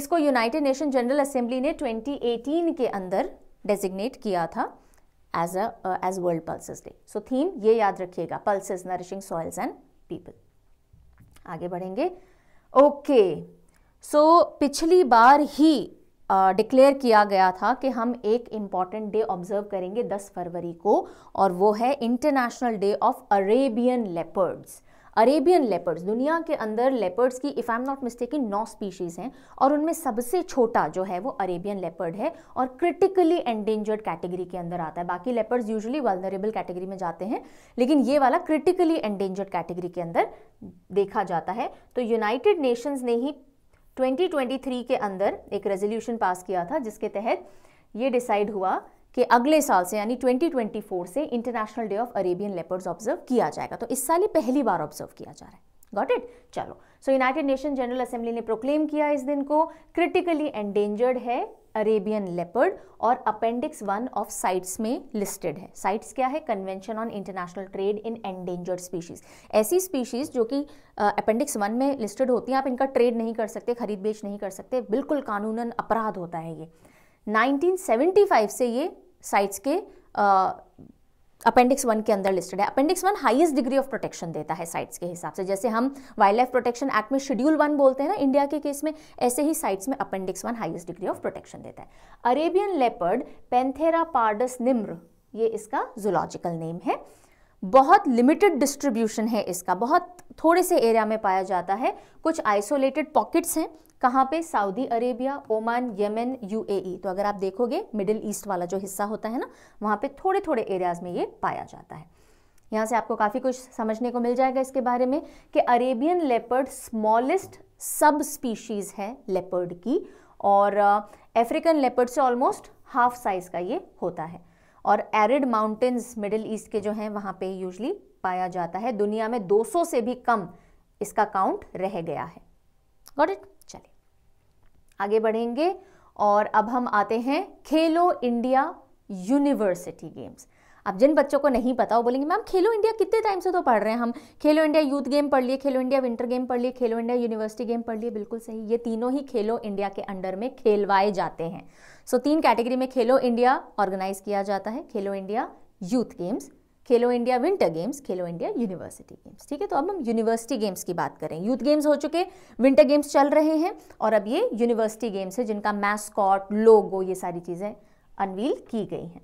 इसको यूनाइटेड नेशन जनरल असेंबली ने 2018 के अंदर डेजिग्नेट किया था as a as world pulses day so theme ये याद रखिएगा pulses nourishing soils and people आगे बढ़ेंगे ओके okay. सो so, पिछली बार ही डिक्लेयर uh, किया गया था कि हम एक इम्पॉर्टेंट डे ऑब्जर्व करेंगे 10 फरवरी को और वो है international day of Arabian leopards Arabian leopards दुनिया के अंदर लेपर्ड्स की if I am not mistake नौ स्पीशीज़ हैं और उनमें सबसे छोटा जो है वो अरेबियन लेपर्ड है और क्रिटिकली एंडेंजर्ड कैटेगरी के अंदर आता है बाकी लेपर्ड्स यूजली वालनरेबल कैटेगरी में जाते हैं लेकिन ये वाला क्रिटिकली एंडेंजर्ड कैटेगरी के अंदर देखा जाता है तो यूनाइटेड नेशंस ने ही 2023 के अंदर एक रेजोल्यूशन पास किया था जिसके तहत ये डिसाइड हुआ कि अगले साल से यानी 2024 से international day of Arabian leopards observe किया जाएगा तो इस साल ही पहली बार ऑब्जर्व किया जा रहा है गॉट इट चलो so United Nation General Assembly ने प्रोक्लेम किया इस दिन को क्रिटिकली एंडेंजर्ड है अरेबियन लेपर्ड और अपेंडिक्स वन ऑफ साइट्स में लिस्टेड है साइट्स क्या है convention on international trade in endangered species ऐसी स्पीशीज जो कि अपेंडिक्स वन में लिस्टेड होती हैं आप इनका ट्रेड नहीं कर सकते खरीद बेच नहीं कर सकते बिल्कुल कानूनन अपराध होता है ये 1975 से ये साइट्स के अपेंडिक्स वन के अंदर लिस्टेड है appendix one highest degree of protection देता है साइट्स के हिसाब से जैसे हम वाइल्ड लाइफ प्रोटेक्शन एक्ट में शेड्यूल वन बोलते हैं ना इंडिया के केस में ऐसे ही साइट्स में appendix one highest degree of protection देता है Arabian leopard Panthera pardus nimr ये इसका जुलॉजिकल नेम है बहुत लिमिटेड डिस्ट्रीब्यूशन है इसका बहुत थोड़े से एरिया में पाया जाता है कुछ आइसोलेटेड पॉकेट्स हैं कहाँ पे Saudi Arabia Oman Yemen UAE तो अगर आप देखोगे मिडिल ईस्ट वाला जो हिस्सा होता है ना वहाँ पे थोड़े थोड़े एरियाज़ में ये पाया जाता है यहाँ से आपको काफ़ी कुछ समझने को मिल जाएगा इसके बारे में कि Arabian leopard smallest subspecies है लेपर्ड की और अफ्रीकन लेपर्ड से ऑलमोस्ट हाफ साइज़ का ये होता है और एरिड माउंटेन्स मिडिल ईस्ट के जो हैं वहाँ पे यूजली पाया जाता है दुनिया में 200 से भी कम इसका काउंट रह गया है गॉट इट चलिए आगे बढ़ेंगे और अब हम आते हैं खेलो इंडिया यूनिवर्सिटी गेम्स अब जिन बच्चों को नहीं पता वो बोलेंगे मैम खेलो इंडिया कितने टाइम से तो पढ़ रहे हैं हम खेलो इंडिया यूथ गेम पढ़ लिए खेलो इंडिया विंटर गेम पढ़ लिए खेलो इंडिया यूनिवर्सिटी गेम पढ़ लिए बिल्कुल सही ये तीनों ही खेलो इंडिया के अंडर में खेलवाए जाते हैं सो तीन कैटेगरी में खेलो इंडिया ऑर्गेनाइज किया जाता है Khelo India youth games Khelo India winter games Khelo India university games ठीक है तो अब हम यूनिवर्सिटी गेम्स की बात करें यूथ गेम्स हो चुके विंटर गेम्स चल रहे हैं और अब ये यूनिवर्सिटी गेम्स है जिनका मैस्कॉट लोगो ये सारी चीज़ें अनवील की गई हैं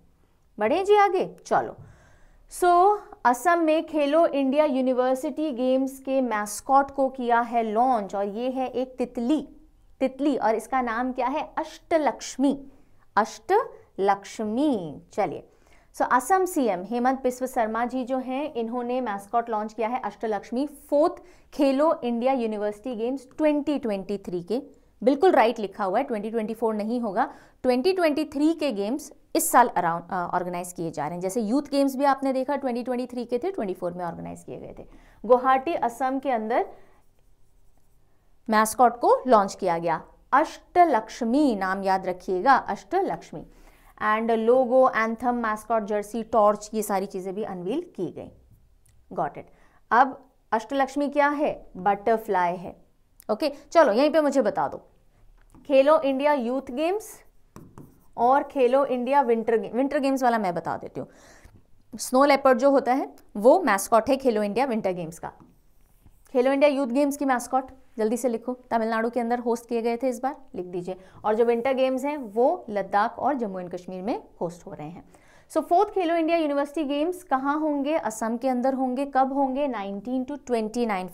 बढ़े जी आगे चलो सो so, असम में खेलो इंडिया यूनिवर्सिटी गेम्स के मैस्कॉट को किया है लॉन्च और ये है एक तितली तितली और इसका नाम क्या है अष्टलक्ष्मी अष्टलक्ष्मी चलिए so so, Assam CM Himanta Biswa Sarma ji जो हैं इन्होंने मैस्कॉट लॉन्च किया है Ashtalakshmi fourth Khelo India university games 2023 के बिल्कुल राइट लिखा हुआ है 2024 नहीं होगा 2023 के गेम्स इस साल अराउंड ऑर्गेनाइज किए जा रहे हैं जैसे यूथ गेम्स भी आपने देखा 2023 के थे 24 में ऑर्गेनाइज किए गए थे गुवाहाटी असम के अंदर मैस्कॉट को लॉन्च किया गया अष्टलक्ष्मी नाम याद रखिएगा Ashtalakshmi and logo anthem mascot jersey torch ये सारी चीज़ें भी अनवील की गई गॉट इट अब अष्टलक्ष्मी क्या है बटरफ्लाई है ओके okay, चलो यहीं पे मुझे बता दो खेलो इंडिया यूथ गेम्स और Khelo India winter game winter games वाला मैं बता देती हूँ स्नो लेपर्ड जो होता है वो मैस्कॉट है खेलो इंडिया विंटर गेम्स का खेलो इंडिया यूथ गेम्स की मैस्कॉट जल्दी से लिखो तमिलनाडु के अंदर होस्ट किए गए थे इस बार लिख दीजिए और जो विंटर गेम्स हैं वो लद्दाख और जम्मू एंड कश्मीर में होस्ट हो रहे हैं so fourth Khelo India university games कहाँ होंगे असम के अंदर होंगे कब होंगे 19 टू 29 नाइन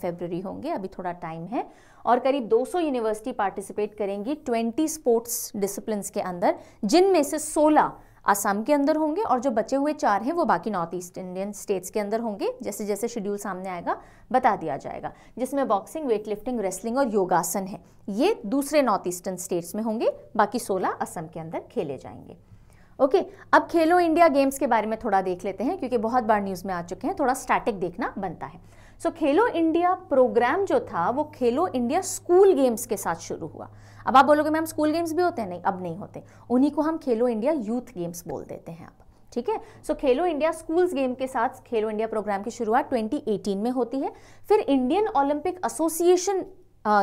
होंगे अभी थोड़ा टाइम है और करीब 200 यूनिवर्सिटी पार्टिसिपेट करेंगी 20 स्पोर्ट्स डिसिप्लिन के अंदर जिनमें से 16 असम के अंदर होंगे और जो बचे हुए चार हैं वो बाकी नॉर्थ ईस्ट इंडियन स्टेट्स के अंदर होंगे जैसे जैसे शेड्यूल सामने आएगा बता दिया जाएगा जिसमें बॉक्सिंग वेट लिफ्टिंग रेसलिंग और योगासन है ये दूसरे नॉर्थ ईस्टर्न स्टेट्स में होंगे बाकी सोलह असम के अंदर खेले जाएंगे ओके okay, अब खेलो इंडिया गेम्स के बारे में थोड़ा देख लेते हैं क्योंकि बहुत बार न्यूज़ में आ चुके हैं थोड़ा स्टैटिक देखना बनता है so so, Khelo India program जो था वो खेलो इंडिया स्कूल गेम्स के साथ शुरू हुआ अब आप बोलोगे मैम स्कूल गेम्स भी होते हैं नहीं अब नहीं होते उन्हीं को हम खेलो इंडिया यूथ गेम्स बोल देते हैं आप ठीक है सो खेलो इंडिया स्कूल्स गेम के साथ खेलो इंडिया प्रोग्राम की शुरुआत 2018 में होती है फिर इंडियन ओलंपिक एसोसिएशन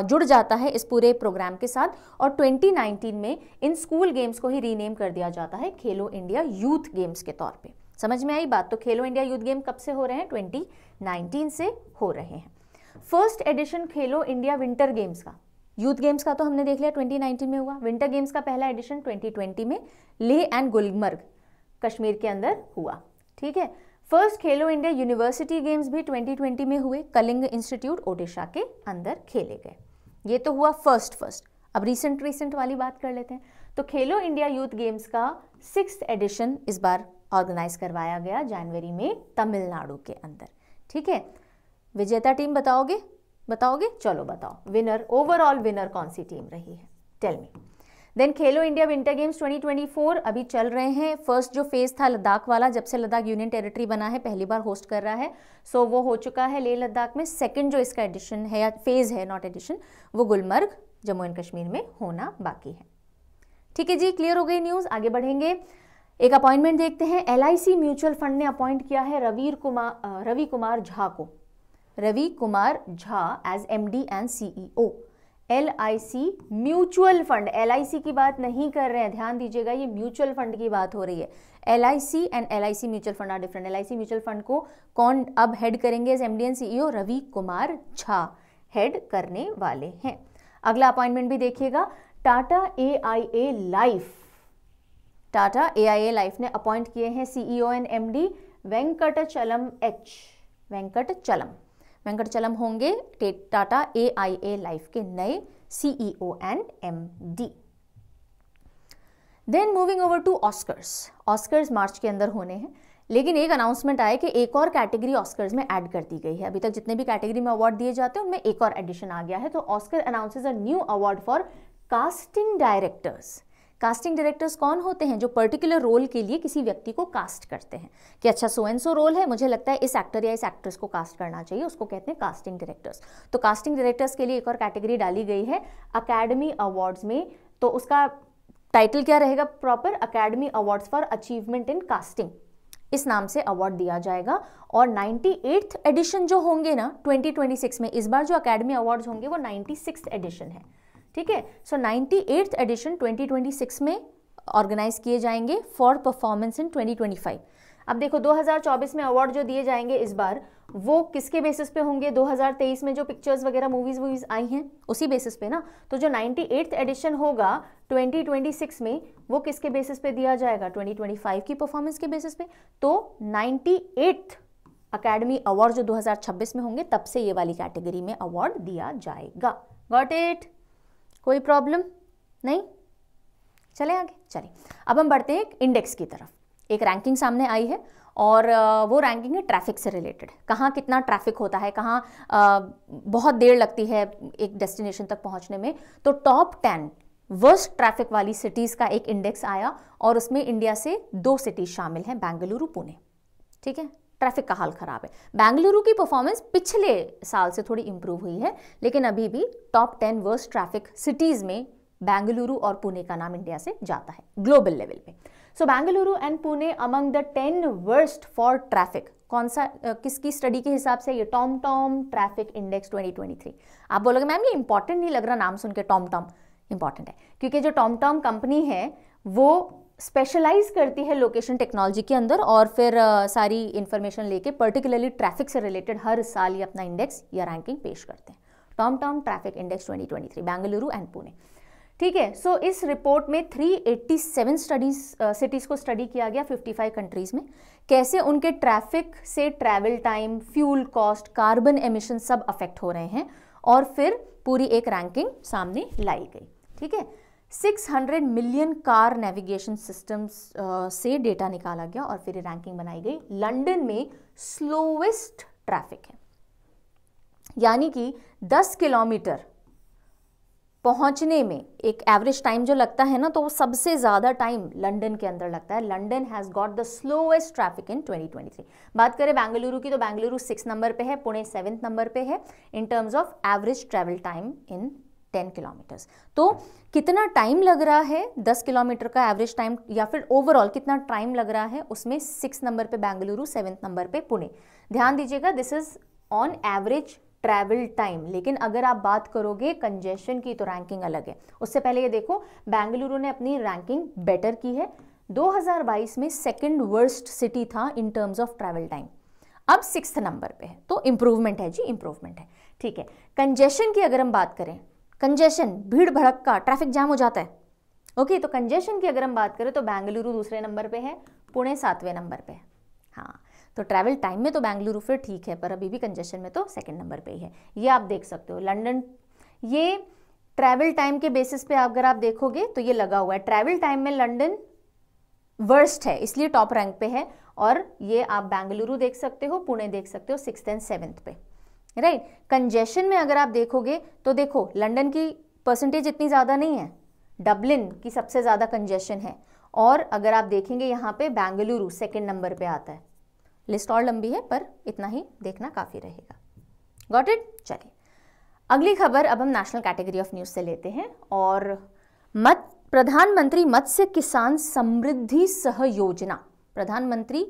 जुड़ जाता है इस पूरे प्रोग्राम के साथ और 2019 में इन स्कूल गेम्स को ही रीनेम कर दिया जाता है खेलो इंडिया यूथ गेम्स के तौर पर समझ में आई बात तो खेलो इंडिया यूथ गेम कब से हो रहे हैं 2019 से हो रहे हैं first edition Khelo India winter games का यूथ गेम्स का तो हमने देख लिया 2019 में हुआ विंटर गेम्स का पहला एडिशन 2020 में लेह एंड गुलमर्ग कश्मीर के अंदर हुआ ठीक है फर्स्ट खेलो इंडिया यूनिवर्सिटी गेम्स भी 2020 में हुए कलिंग इंस्टीट्यूट ओडिशा के अंदर खेले गए ये तो हुआ फर्स्ट फर्स्ट अब रिसेंट रिसेंट वाली बात कर लेते हैं तो खेलो इंडिया यूथ गेम्स का सिक्स एडिशन इस बार ऑर्गेनाइज करवाया गया जनवरी में तमिलनाडु के अंदर ठीक है विजेता टीम बताओगे बताओगे चलो बताओ विनर ओवरऑल विनर कौन सी टीम रही है tell me then Khelo India winter games 2024 अभी चल रहे हैं फर्स्ट जो फेज था लद्दाख वाला जब से लद्दाख यूनियन टेरिटरी बना है पहली बार होस्ट कर रहा है सो so, वो हो चुका है लेह लद्दाख में सेकंड जो इसका एडिशन है या फेज है नॉट एडिशन वो गुलमर्ग जम्मू एंड कश्मीर में होना बाकी है ठीक है जी क्लियर हो गई न्यूज़ आगे बढ़ेंगे एक अपॉइंटमेंट देखते हैं एल म्यूचुअल फंड ने अपॉइंट किया है रवीर कुमार रवि कुमार झा को Ravi Kumar Jha as M D and CEO L mutual fund L की बात नहीं कर रहे हैं ध्यान दीजिएगा ये म्यूचुअल फंड की बात हो रही है L and L mutual fund are different L mutual fund को कौन अब हेड करेंगे as M D and CEO Ravi Kumar Jha head करने वाले हैं अगला अपॉइंटमेंट भी देखिएगा Tata A I A life Tata A life ने अपॉइंट किए हैं CEO e and MD Chalam H Venkatachalam होंगे टाटा ए लाइफ के नए CEO e and MD then moving over to Oscars Oscars March के अंदर होने हैं लेकिन एक अनाउंसमेंट आया कि एक और कैटेगरी ऑस्कर्स में ऐड कर दी गई है अभी तक जितने भी कैटेगरी में अवार्ड दिए जाते हैं उनमें एक और एडिशन आ गया है तो Oscar announces a new award for casting directors casting directors कौन होते हैं जो पर्टिकुलर रोल के लिए किसी व्यक्ति को कास्ट करते हैं कि अच्छा सो एंड सो रोल है मुझे लगता है इस एक्टर या इस एक्ट्रेस को कास्ट करना चाहिए उसको कहते हैं कास्टिंग डायरेक्टर्स तो कास्टिंग डायरेक्टर्स के लिए एक और कैटेगरी डाली गई है अकेडमी अवार्ड्स में तो उसका टाइटल क्या रहेगा proper Academy Awards for achievement in casting इस नाम से अवार्ड दिया जाएगा और 98th एडिशन जो होंगे ना 2026 में इस बार जो अकेडमी अवार्ड्स होंगे वो 96th एडिशन है ठीक है so ninety eighth edition six में ऑर्गेनाइज किए जाएंगे फॉर परफॉर्मेंस इन 2025 अब देखो 2024 में अवार्ड जो दिए जाएंगे इस बार वो किसके बेसिस पे होंगे 2023 में जो पिक्चर्स वगैरह मूवीज वूवीज आई हैं उसी बेसिस पे ना तो जो नाइन्टी एट्थ एडिशन होगा 2026 में वो किसके बेसिस पे दिया जाएगा 2025 की परफॉर्मेंस के बेसिस पे तो नाइन्टी एट्थ अकेडमी अवार्ड जो 2026 में होंगे तब से ये वाली कैटेगरी में अवार्ड दिया जाएगा गॉट इट कोई प्रॉब्लम नहीं चले आगे चलिए अब हम बढ़ते हैं एक इंडेक्स की तरफ एक रैंकिंग सामने आई है और वो रैंकिंग है ट्रैफिक से रिलेटेड कहाँ कितना ट्रैफिक होता है कहाँ बहुत देर लगती है एक डेस्टिनेशन तक पहुँचने में तो टॉप टेन वर्स्ट ट्रैफिक वाली सिटीज़ का एक इंडेक्स आया और उसमें इंडिया से दो सिटीज़ शामिल हैं बेंगलुरु पुणे ठीक है ट्रैफिक का हाल ख़राब है बेंगलुरु की परफॉर्मेंस पिछले साल से थोड़ी इंप्रूव हुई है लेकिन अभी भी top ten worst traffic cities में बेंगलुरु और पुणे का नाम इंडिया से जाता है ग्लोबल लेवल पे so Bengaluru and Pune among the ten worst for traffic कौन सा किसकी स्टडी के हिसाब से ये टॉम टॉम ट्रैफिक इंडेक्स 2023 आप बोलोगे मैम ये इंपॉर्टेंट नहीं लग रहा नाम सुन के टॉम टॉम इंपॉर्टेंट है क्योंकि जो टॉम टॉम कंपनी है वो स्पेशलाइज करती है लोकेशन टेक्नोलॉजी के अंदर और फिर आ, सारी इन्फॉर्मेशन लेके पर्टिकुलरली ट्रैफिक से रिलेटेड हर साल ये अपना इंडेक्स या रैंकिंग पेश करते हैं Tom Tom traffic index 2023 Bengaluru and Pune ठीक है सो इस रिपोर्ट में 387 स्टडीज सिटीज़ को स्टडी किया गया 55 कंट्रीज़ में कैसे उनके ट्रैफिक से travel time fuel cost carbon emission सब अफेक्ट हो रहे हैं और फिर पूरी एक रैंकिंग सामने लाई गई ठीक है 600 मिलियन कार नेविगेशन सिस्टम्स से डेटा निकाला गया और फिर रैंकिंग बनाई गई लंदन में स्लोवेस्ट ट्रैफिक है यानी कि 10 किलोमीटर पहुंचने में एक एवरेज टाइम जो लगता है ना तो वो सबसे ज़्यादा टाइम लंदन के अंदर लगता है London has got the slowest traffic in 2023 बात करें बेंगलुरु की तो बेंगलुरु सिक्स नंबर पे है पुणे सेवेंथ नंबर पे है in terms of average travel time in ten kilometres तो कितना टाइम लग रहा है दस किलोमीटर का एवरेज टाइम या फिर ओवरऑल कितना टाइम लग रहा है उसमें सिक्स नंबर पे बेंगलुरु सेवन्थ नंबर पे पुणे ध्यान दीजिएगा this is on average travel time लेकिन अगर आप बात करोगे कंजेशन की तो रैंकिंग अलग है उससे पहले ये देखो बेंगलुरु ने अपनी रैंकिंग बेटर की है 2022 में सेकंड वर्स्ट सिटी था in terms of travel time अब सिक्स नंबर पे है तो इम्प्रूवमेंट है जी इम्प्रूवमेंट है ठीक है कंजेशन की अगर हम बात करें कंजेशन भीड़ भड़क का ट्रैफिक जाम हो जाता है ओके तो कंजेशन की अगर हम बात करें तो बेंगलुरु दूसरे नंबर पे है पुणे सातवें नंबर पे है हाँ तो ट्रैवल टाइम में तो बेंगलुरु फिर ठीक है पर अभी भी कंजेशन में तो सेकंड नंबर पे ही है ये आप देख सकते हो लंडन ये ट्रैवल टाइम के बेसिस पे अगर आप देखोगे तो ये लगा हुआ है ट्रैवल टाइम में लंडन वर्स्ट है इसलिए टॉप रैंक पे है और ये आप बेंगलुरु देख सकते हो पुणे देख सकते हो सिक्स एंड सेवन्थ पे राइट right? कंजेशन में अगर आप देखोगे तो देखो लंदन की परसेंटेज इतनी ज़्यादा नहीं है डबलिन की सबसे ज़्यादा कंजेशन है और अगर आप देखेंगे यहाँ पे बेंगलुरु सेकेंड नंबर पे आता है लिस्ट और लंबी है पर इतना ही देखना काफ़ी रहेगा गॉट इट चलिए अगली खबर अब हम नेशनल कैटेगरी ऑफ न्यूज़ से लेते हैं और मत प्रधानमंत्री मत्स्य किसान समृद्धि सह योजना प्रधानमंत्री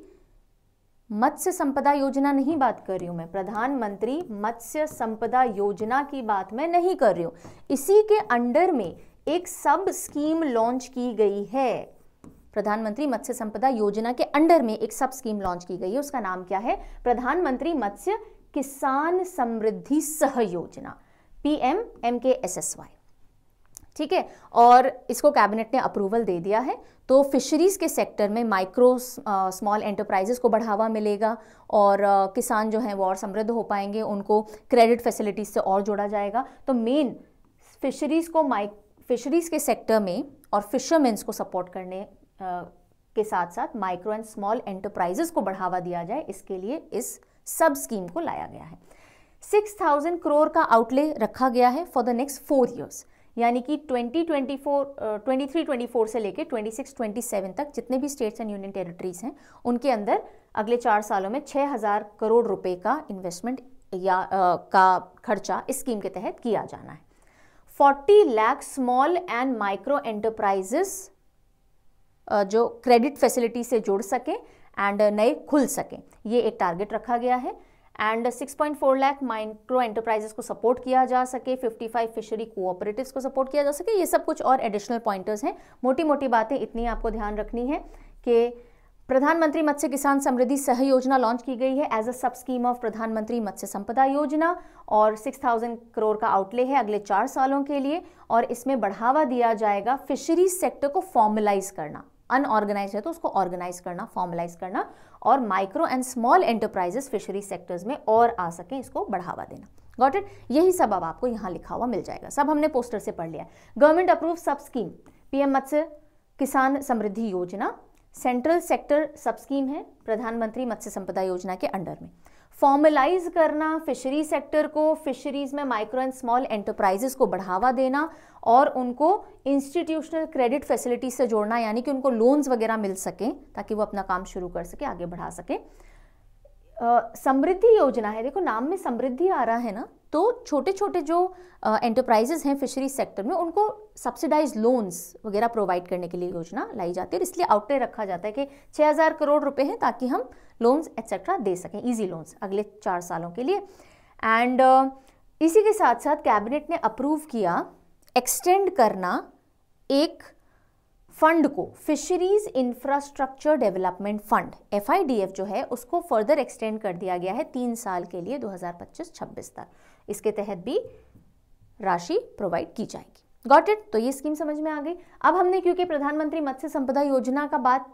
मत्स्य संपदा योजना नहीं बात कर रही हूं मैं प्रधानमंत्री मत्स्य संपदा योजना की बात मैं नहीं कर रही हूं इसी के अंडर में एक सब स्कीम लॉन्च की गई है प्रधानमंत्री मत्स्य संपदा योजना के अंडर में एक सब स्कीम लॉन्च की गई है उसका नाम क्या है प्रधानमंत्री मत्स्य Kisan Samriddhi Sah Yojana P M M K S S Y ठीक है और इसको कैबिनेट ने अप्रूवल दे दिया है तो फिशरीज़ के सेक्टर में माइक्रो स्मॉल एंटरप्राइजेस को बढ़ावा मिलेगा और आ, किसान जो हैं वो और समृद्ध हो पाएंगे उनको क्रेडिट फैसिलिटीज़ से और जोड़ा जाएगा तो मेन फिशरीज़ को माइक फिशरीज़ के सेक्टर में और फिशरमेंस को सपोर्ट करने आ, के साथ साथ माइक्रो एंड स्मॉल एंटरप्राइजेस को बढ़ावा दिया जाए इसके लिए इस सब स्कीम को लाया गया है थाउजेंड करोड़ का आउटले रखा गया है for the next four years यानी कि 2024 23 24 से लेकर 26 27 तक जितने भी स्टेट्स एंड यूनियन टेरिटरीज हैं उनके अंदर अगले चार सालों में 6000 करोड़ रुपए का इन्वेस्टमेंट या uh, का खर्चा इस स्कीम के तहत किया जाना है 40 lakh small and micro enterprises जो क्रेडिट फैसिलिटी से जुड़ सकें एंड नए खुल सकें ये एक टारगेट रखा गया है एंड 6.4 लाख माइक्रो एंटरप्राइजेस को सपोर्ट किया जा सके 55 फिशरी कोऑपरेटिव्स को सपोर्ट किया जा सके ये सब कुछ और एडिशनल पॉइंटर्स हैं मोटी मोटी बातें इतनी आपको ध्यान रखनी है कि प्रधानमंत्री मत्स्य किसान समृद्धि सह योजना लॉन्च की गई है एज अ सब स्कीम ऑफ प्रधानमंत्री मत्स्य संपदा योजना और 6000 करोड़ का आउटले है अगले चार सालों के लिए और इसमें बढ़ावा दिया जाएगा फिशरीज सेक्टर को फॉर्मलाइज करना अनऑर्गेनाइज है तो उसको ऑर्गेनाइज करना फॉर्मलाइज करना और micro and small enterprises fishery sectors में और आ सकें इसको बढ़ावा देना गॉट इट यही सब अब आपको यहाँ लिखा हुआ मिल जाएगा सब हमने पोस्टर से पढ़ लिया government approve sub scheme PM Matsya Kisan Samriddhi योजना सेंट्रल सेक्टर सब स्कीम है प्रधानमंत्री मत्स्य संपदा योजना के अंडर में फॉर्मलाइज करना फिशरी सेक्टर को फिशरीज में माइक्रो एंड स्मॉल एंटरप्राइजेस को बढ़ावा देना और उनको इंस्टीट्यूशनल क्रेडिट फैसिलिटीज से जोड़ना यानी कि उनको लोन्स वगैरह मिल सकें ताकि वो अपना काम शुरू कर सके आगे बढ़ा सके समृद्धि योजना है देखो नाम में समृद्धि आ रहा है ना तो छोटे छोटे जो एंटरप्राइजेज हैं फिशरी सेक्टर में उनको सब्सिडाइज लोन्स वगैरह प्रोवाइड करने के लिए योजना लाई जाती है और इसलिए आउटले रखा जाता है कि 6000 करोड़ रुपए हैं ताकि हम लोन्स एक्सेट्रा दे सकें इजी लोन्स अगले चार सालों के लिए एंड uh, इसी के साथ साथ कैबिनेट ने अप्रूव किया एक्सटेंड करना एक फंड को fisheries infrastructure development fund F जो है उसको फर्दर एक्सटेंड कर दिया गया है तीन साल के लिए 2025-26 तक इसके तहत भी राशि प्रोवाइड की जाएगी गॉट इट तो ये स्कीम समझ में आ गई अब हमने क्योंकि प्रधानमंत्री मत्स्य संपदा योजना का बात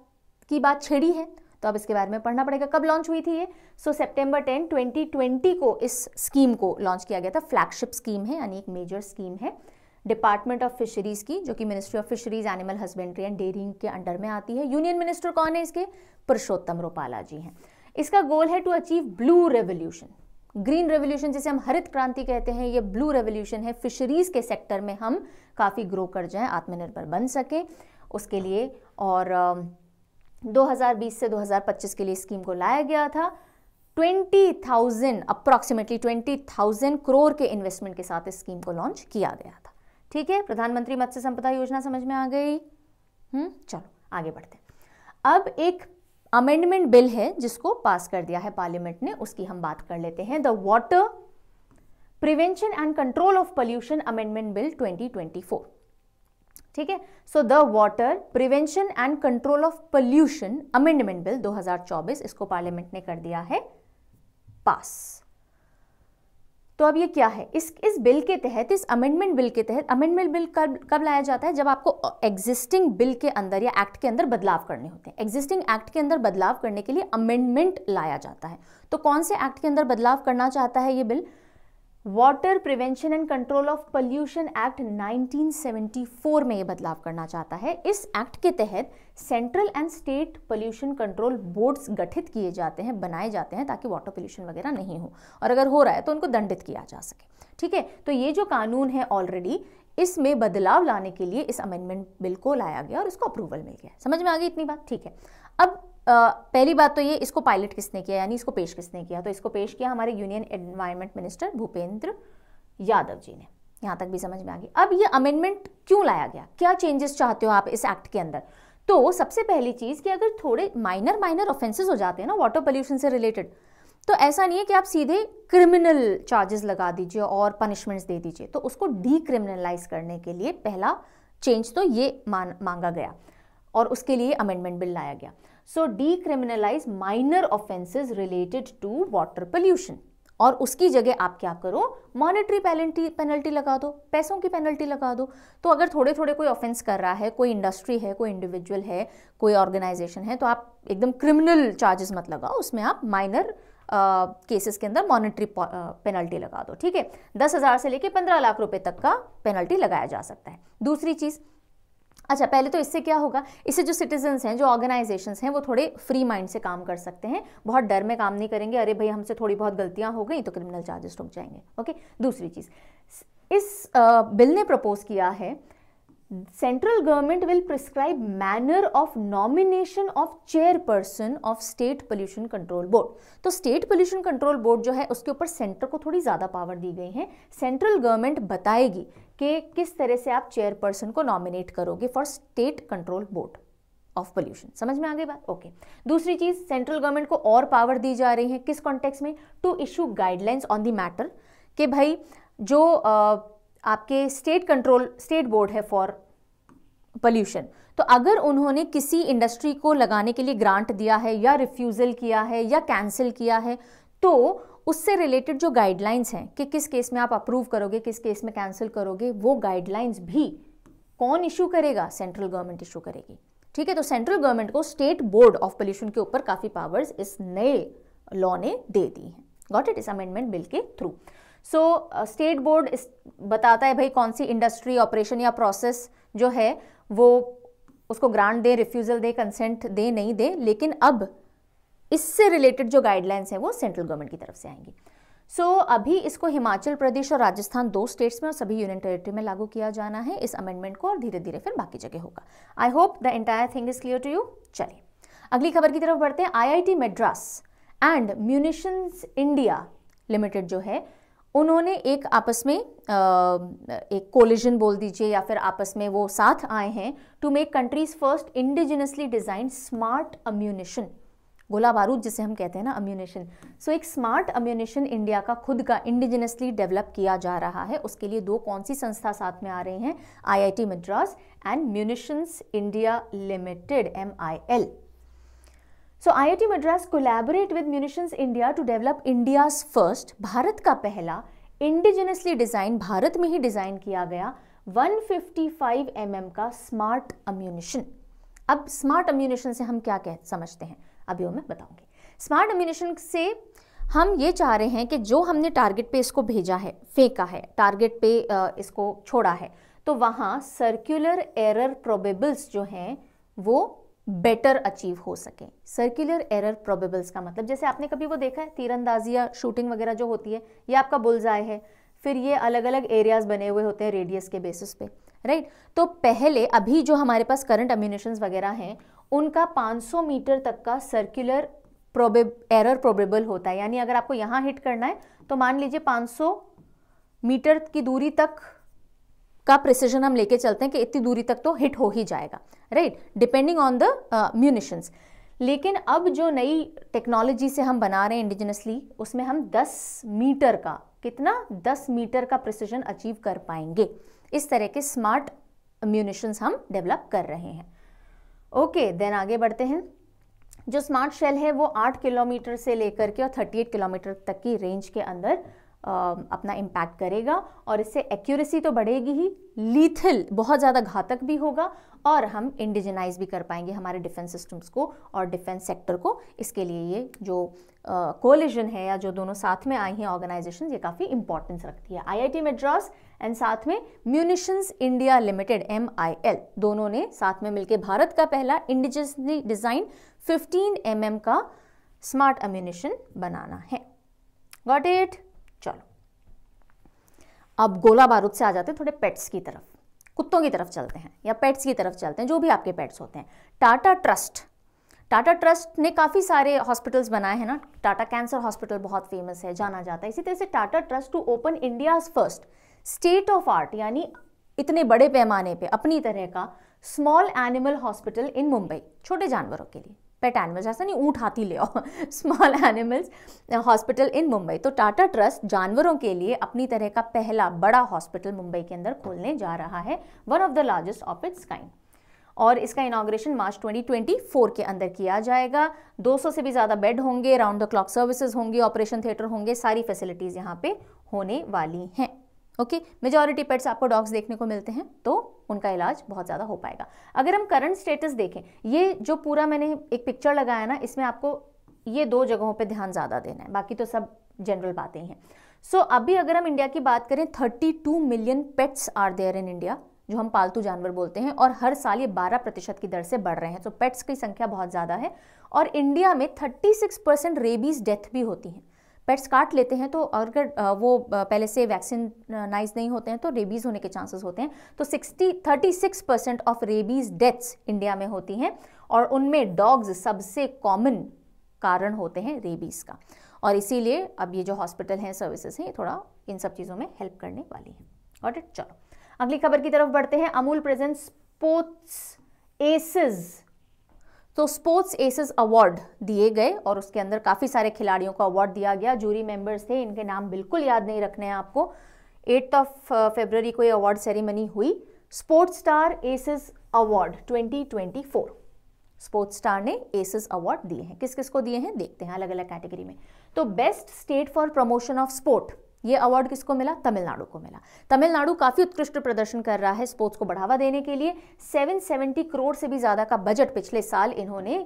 की बात छेड़ी है तो अब इसके बारे में पढ़ना पड़ेगा कब लॉन्च हुई थी ये सो सेप्टेम्बर टेन ट्वेंटी को इस स्कीम को लॉन्च किया गया था फ्लैगशिप स्कीम है यानी एक मेजर स्कीम है डिपार्टमेंट ऑफ फिशरीज़ की जो कि ministry of fisheries animal husbandry and dairying के अंडर में आती है यूनियन मिनिस्टर कौन है इसके पुरुषोत्तम रूपाला जी हैं इसका गोल है to achieve blue revolution green revolution जिसे हम हरित क्रांति कहते हैं ये ब्लू रेवोल्यूशन है फिशरीज़ के सेक्टर में हम काफ़ी ग्रो कर जाएं आत्मनिर्भर बन सकें उसके लिए और 2020 से 2025 के लिए स्कीम को लाया गया था 20,000 अप्रॉक्सीमेटली थाउजेंड करोड़ के इन्वेस्टमेंट के साथ इस स्कीम को लॉन्च किया गया था ठीक है प्रधानमंत्री मत्स्य संपदा योजना समझ में आ गई हम्म चलो आगे बढ़ते हैं अब एक अमेंडमेंट बिल है जिसको पास कर दिया है पार्लियामेंट ने उसकी हम बात कर लेते हैं the water prevention and control of pollution amendment bill 2024 ठीक है so the water prevention and control of pollution amendment bill 2024 इसको पार्लियामेंट ने कर दिया है पास तो अब ये क्या है इस इस बिल के तहत इस अमेंडमेंट बिल के तहत अमेंडमेंट बिल कब कब लाया जाता है जब आपको एग्जिस्टिंग बिल के अंदर या एक्ट के अंदर बदलाव करने होते हैं एग्जिस्टिंग एक्ट के अंदर बदलाव करने के लिए अमेंडमेंट लाया जाता है तो कौन से एक्ट के अंदर बदलाव करना चाहता है ये bill water prevention and control of pollution act 1974 में ये बदलाव करना चाहता है इस एक्ट के तहत central and state pollution control boards गठित किए जाते हैं बनाए जाते हैं ताकि वाटर पोल्यूशन वगैरह नहीं हो और अगर हो रहा है तो उनको दंडित किया जा सके ठीक है तो ये जो कानून है ऑलरेडी इसमें बदलाव लाने के लिए इस अमेंडमेंट बिल को लाया गया और इसको अप्रूवल मिल गया समझ में आ गई इतनी बात ठीक है अब पहली बात तो ये इसको पायलट किसने किया यानी इसको पेश किसने किया तो इसको पेश किया हमारे union environment minister Bhupender Yadav ji ने यहाँ तक भी समझ में आ गई अब ये अमेंडमेंट क्यों लाया गया क्या चेंजेस चाहते हो आप इस एक्ट के अंदर तो सबसे पहली चीज़ कि अगर थोड़े माइनर माइनर ऑफेंसेस हो जाते हैं ना वाटर पोल्यूशन से रिलेटेड तो ऐसा नहीं है कि आप सीधे क्रिमिनल चार्जेस लगा दीजिए और पनिशमेंट्स दे दीजिए तो उसको डीक्रिमिनलाइज करने के लिए पहला चेंज तो ये मांगा गया और उसके लिए अमेंडमेंट बिल लाया गया so decriminalise minor offences related to water pollution और उसकी जगह आप क्या करो मॉनेटरी पेनल्टी पेनल्टी लगा दो पैसों की पेनल्टी लगा दो तो अगर थोड़े थोड़े कोई ऑफेंस कर रहा है कोई इंडस्ट्री है कोई इंडिविजुअल है कोई ऑर्गेनाइजेशन है तो आप एकदम क्रिमिनल चार्जेस मत लगाओ उसमें आप माइनर केसेस के अंदर मॉनेटरी पेनल्टी लगा दो ठीक है दस हज़ार से लेके पंद्रह लाख रुपए तक का पेनल्टी लगाया जा सकता है दूसरी चीज़ अच्छा पहले तो इससे क्या होगा इससे जो सिटीजन्स हैं जो ऑर्गेनाइजेशंस हैं वो थोड़े फ्री माइंड से काम कर सकते हैं बहुत डर में काम नहीं करेंगे अरे भाई हमसे थोड़ी बहुत गलतियां हो गई तो क्रिमिनल चार्जेस रुक जाएंगे ओके दूसरी चीज़ इस बिल ने प्रपोज किया है central government will prescribe manner of nomination of chairperson of state pollution control board तो स्टेट पोल्यूशन कंट्रोल बोर्ड जो है उसके ऊपर सेंटर को थोड़ी ज़्यादा पावर दी गई है सेंट्रल गवर्नमेंट बताएगी कि किस तरह से आप चेयरपर्सन को नॉमिनेट करोगे for state control board of pollution समझ में आ गई बात ओके दूसरी चीज सेंट्रल गवर्नमेंट को और पावर दी जा रही है किस कॉन्टेक्स में to issue guidelines on the matter कि भाई जो आपके स्टेट कंट्रोल स्टेट बोर्ड है फॉर पॉल्यूशन तो अगर उन्होंने किसी इंडस्ट्री को लगाने के लिए ग्रांट दिया है या रिफ्यूज़ल किया है या कैंसिल किया है तो उससे रिलेटेड जो गाइडलाइंस हैं कि किस केस में आप अप्रूव करोगे किस केस में कैंसिल करोगे वो गाइडलाइंस भी कौन इशू करेगा सेंट्रल गवर्नमेंट इशू करेगी ठीक है तो सेंट्रल गवर्नमेंट को स्टेट बोर्ड ऑफ पोल्यूशन के ऊपर काफ़ी पावर्स इस नए लॉ ने दे दी है गॉट इट इस अमेंडमेंट बिल के थ्रू सो स्टेट बोर्ड बताता है भाई कौन सी इंडस्ट्री ऑपरेशन या प्रोसेस जो है वो उसको ग्रांट दे रिफ्यूज़ल दे कंसेंट दे नहीं दे लेकिन अब इससे रिलेटेड जो गाइडलाइंस हैं वो सेंट्रल गवर्नमेंट की तरफ से आएंगी सो so, अभी इसको हिमाचल प्रदेश और राजस्थान दो स्टेट्स में और सभी यूनियन टेरिटरी में लागू किया जाना है इस अमेंडमेंट को और धीरे धीरे फिर बाकी जगह होगा I hope the entire thing is clear to you चलिए अगली खबर की तरफ बढ़ते हैं IIT Madras and munitions India limited जो है उन्होंने एक आपस में एक कोलिजन बोल दीजिए या फिर आपस में वो साथ आए हैं to make country's first indigenously design smart ammunition गोला बारूद जिसे हम कहते हैं ना अम्यूनिशन सो so, एक स्मार्ट अम्यूनिशन इंडिया का खुद का इंडिजिनसली डेवलप किया जा रहा है उसके लिए दो कौन सी संस्था साथ में आ रही हैं IIT Madras and munitions India limited M so I I Madras collaborate with munitions India to develop India's first Bharat का पहला इंडिजिनसली डिज़ाइन भारत में ही डिज़ाइन किया गया 155 mm का स्मार्ट अम्यूनिशन अब स्मार्ट अम्यूनिशन से हम क्या कह समझते हैं अभी वो मैं बताऊंगी स्मार्ट अम्यूनिशन से हम ये चाह रहे हैं कि जो हमने टारगेट पे इसको भेजा है फेंका है टारगेट पे इसको छोड़ा है तो वहाँ सर्क्यूलर एरर प्रोबेबल्स जो हैं वो बेटर अचीव हो सके सर्कुलर एरर प्रोबेबल्स का मतलब जैसे आपने कभी वो देखा है तीरंदाजी या शूटिंग वगैरह जो होती है ये आपका आए है फिर ये अलग अलग एरियाज बने हुए होते हैं रेडियस के बेसिस पे राइट right? तो पहले अभी जो हमारे पास करंट अम्यूनेशन वगैरह हैं उनका 500 मीटर तक का सर्कुलर प्रोबे एरर प्रोबेबल होता है यानी अगर आपको यहाँ हिट करना है तो मान लीजिए 500 मीटर की दूरी तक का प्रिसीजन हम लेके चलते हैं कि इतनी दूरी तक तो हिट हो ही जाएगा right depending on the munitions लेकिन अब जो नई टेक्नोलॉजी से हम बना रहे हैं इंडिजिनसली उसमें हम 10 मीटर का कितना 10 मीटर का प्रिसीजन अचीव कर पाएंगे इस तरह के स्मार्ट म्यूनिशंस हम डेवलप कर रहे हैं ओके okay, देन आगे बढ़ते हैं जो स्मार्ट शेल है वो 8 किलोमीटर से लेकर के और 38 किलोमीटर तक की रेंज के अंदर अपना इम्पैक्ट करेगा और इससे एक्यूरेसी तो बढ़ेगी ही लीथल बहुत ज़्यादा घातक भी होगा और हम इंडिजनाइज भी कर पाएंगे हमारे डिफेंस सिस्टम्स को और डिफेंस सेक्टर को इसके लिए ये जो कोलिजन है या जो दोनों साथ में आई हैं ऑर्गेनाइजेशन ये काफ़ी इंपॉर्टेंस रखती है आईआईटी मद्रास एंड साथ में म्यूनिशंस इंडिया लिमिटेड एम दोनों ने साथ में मिलकर भारत का पहला इंडिजनली डिज़ाइन फिफ्टीन एम का स्मार्ट अम्यूनिशन बनाना है गॉट इट चलो अब गोला बारूद से आ जाते हैं थोड़े पेट्स की तरफ कुत्तों की तरफ चलते हैं या पेट्स की तरफ चलते हैं जो भी आपके पेट्स होते हैं टाटा ट्रस्ट टाटा ट्रस्ट ने काफ़ी सारे हॉस्पिटल्स बनाए हैं ना टाटा कैंसर हॉस्पिटल बहुत फेमस है जाना जाता है इसी तरह से Tata trust to open India's first state of art यानी इतने बड़े पैमाने पे अपनी तरह का small animal hospital in Mumbai छोटे जानवरों के लिए पेट एनिमल्स ऐसा नहीं ऊँट हाथी ले आओ small animals hospital in Mumbai तो टाटा ट्रस्ट जानवरों के लिए अपनी तरह का पहला बड़ा हॉस्पिटल मुंबई के अंदर खोलने जा रहा है one of the largest of its kind और इसका इनाग्रेशन मार्च 2024 के अंदर किया जाएगा 200 से भी ज़्यादा बेड होंगे राउंड द क्लॉक सर्विसेज होंगे ऑपरेशन थिएटर होंगे सारी फैसिलिटीज़ यहाँ पे होने वाली हैं ओके मेजॉरिटी पेट्स आपको डॉग्स देखने को मिलते हैं तो उनका इलाज बहुत ज़्यादा हो पाएगा अगर हम करंट स्टेटस देखें ये जो पूरा मैंने एक पिक्चर लगाया ना इसमें आपको ये दो जगहों पर ध्यान ज़्यादा देना है बाकी तो सब जनरल बातें हैं सो so, अभी अगर हम इंडिया की बात करें 32 million pets are there in India जो हम पालतू जानवर बोलते हैं और हर साल ये 12 प्रतिशत की दर से बढ़ रहे हैं तो so, पेट्स की संख्या बहुत ज़्यादा है और इंडिया में 36 परसेंट रेबीज डेथ भी होती हैं पेट्स काट लेते हैं तो अगर वो पहले से वैक्सीनाइज नहीं होते हैं तो रेबीज़ होने के चांसेस होते हैं तो sixty thirty six percent of rabies deaths India में होती हैं और उनमें डॉग्स सबसे कॉमन कारण होते हैं रेबीज़ का और इसीलिए अब ये जो हॉस्पिटल हैं सर्विसेज हैं ये थोड़ा इन सब चीज़ों में हेल्प करने वाली है और चलो अगली खबर की तरफ बढ़ते हैं अमूल प्रेजेंट स्पोर्ट्स एसेस तो स्पोर्ट्स एसेस अवार्ड दिए गए और उसके अंदर काफ़ी सारे खिलाड़ियों को अवार्ड दिया गया जूरी मेंबर्स थे इनके नाम बिल्कुल याद नहीं रखने हैं आपको एट्थ ऑफ फेब्रवरी को ये अवार्ड सेरेमनी हुई sports star aces award 2024 sports star ने एसेस अवार्ड दिए हैं किस किस को दिए हैं देखते हैं अलग अलग कैटेगरी में तो best state for promotion of sport ये अवार्ड किसको मिला तमिलनाडु को मिला तमिलनाडु काफ़ी उत्कृष्ट प्रदर्शन कर रहा है स्पोर्ट्स को बढ़ावा देने के लिए 770 करोड़ से भी ज़्यादा का बजट पिछले साल इन्होंने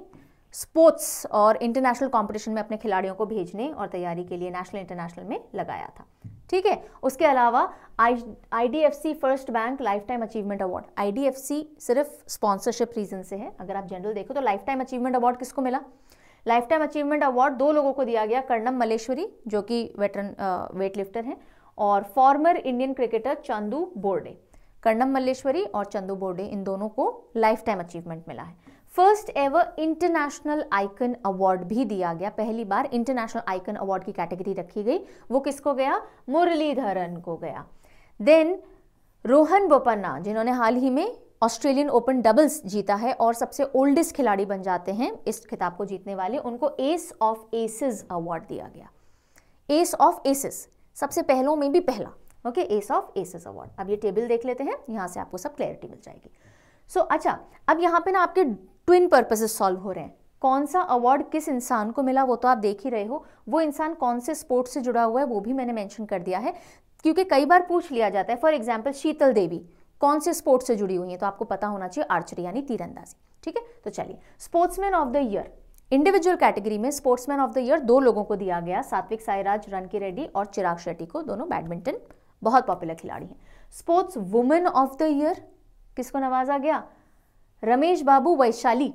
स्पोर्ट्स और इंटरनेशनल कंपटीशन में अपने खिलाड़ियों को भेजने और तैयारी के लिए नेशनल इंटरनेशनल में लगाया था ठीक है उसके अलावा I I first bank lifetime achievement award I सिर्फ स्पॉन्सरशिप रीजन से है अगर आप जनरल देखो तो लाइफ टाइम अचीवमेंट अवार्ड किसको मिला लाइफ टाइम अचीवमेंट अवार्ड दो लोगों को दिया गया कर्णम मलेश्वरी जो कि वेटरन वेट लिफ्टर हैं और former Indian cricketer Chandu Borde Karnam Malleswari और चंदू बोर्डे इन दोनों को लाइफ टाइम अचीवमेंट मिला है first ever international icon award भी दिया गया पहली बार इंटरनेशनल आइकन अवार्ड की कैटेगरी रखी गई वो किसको गया मुरलीधरन को गया देन रोहन बोपन्ना जिन्होंने हाल ही में ऑस्ट्रेलियन ओपन डबल्स जीता है और सबसे ओल्डेस्ट खिलाड़ी बन जाते हैं इस खिताब को जीतने वाले उनको एस ऑफ एसेस अवार्ड दिया गया एस ऑफ एसेस सबसे पहलों में भी पहला okay ace of aces award अब ये टेबल देख लेते हैं यहाँ से आपको सब क्लैरिटी मिल जाएगी सो so, अच्छा अब यहाँ पे ना आपके ट्विन पर्पजेस सॉल्व हो रहे हैं कौन सा अवार्ड किस इंसान को मिला वो तो आप देख ही रहे हो वो इंसान कौन से स्पोर्ट्स से जुड़ा हुआ है वो भी मैंने मेंशन कर दिया है क्योंकि कई बार पूछ लिया जाता है फॉर एग्जाम्पल शीतल देवी कौन से स्पोर्ट्स से जुड़ी हुई हैं तो आपको पता होना चाहिए आर्चरी यानी तीरंदाजी ठीक है तो चलिए sportsman of the year individual category में स्पोर्ट्समैन ऑफ द ईयर दो लोगों को दिया गया सात्विक साईराज रनकी रेड्डी और चिराग शेट्टी को दोनों बैडमिंटन बहुत पॉपुलर खिलाड़ी हैं sportswoman of the year किसको नवाजा गया रमेश बाबू वैशाली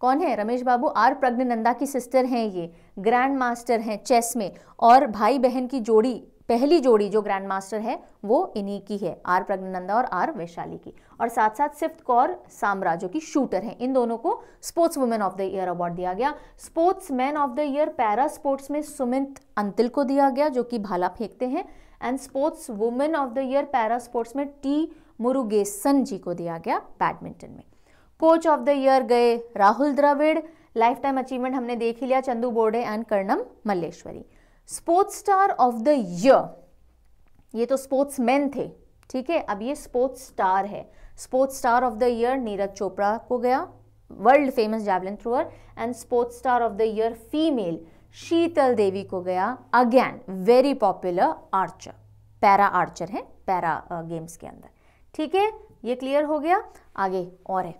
कौन है रमेश बाबू आर प्रज्ञनंदा की सिस्टर हैं ये ग्रैंड मास्टर हैं चेस में और भाई बहन की जोड़ी पहली जोड़ी जो ग्रैंड मास्टर है वो इन्हीं की है आर प्रज्ञानंदा और आर वैशाली की और साथ साथ सिफ्ट कौर सामरा जो कि शूटर हैं इन दोनों को sportswoman of the year award दिया गया sportsman of the year para sports में सुमित अंतिल को दिया गया जो कि भाला फेंकते हैं and sportswoman of the year para sports में टी मुरुगेसन जी को दिया गया बैडमिंटन में कोच ऑफ द ईयर गए Rahul Dravid lifetime achievement हमने देख ही लिया Chandu Borde and Karnam Malleswari sports star of the year ये तो स्पोर्ट्स मैन थे ठीक है अब ये स्पोर्ट्स स्टार है sports star of the year Neeraj Chopra को गया world famous javelin thrower and sports star of the year female Sheetal Devi को गया again very popular archer para archer है पैरा गेम्स के अंदर ठीक है ये क्लियर हो गया आगे और है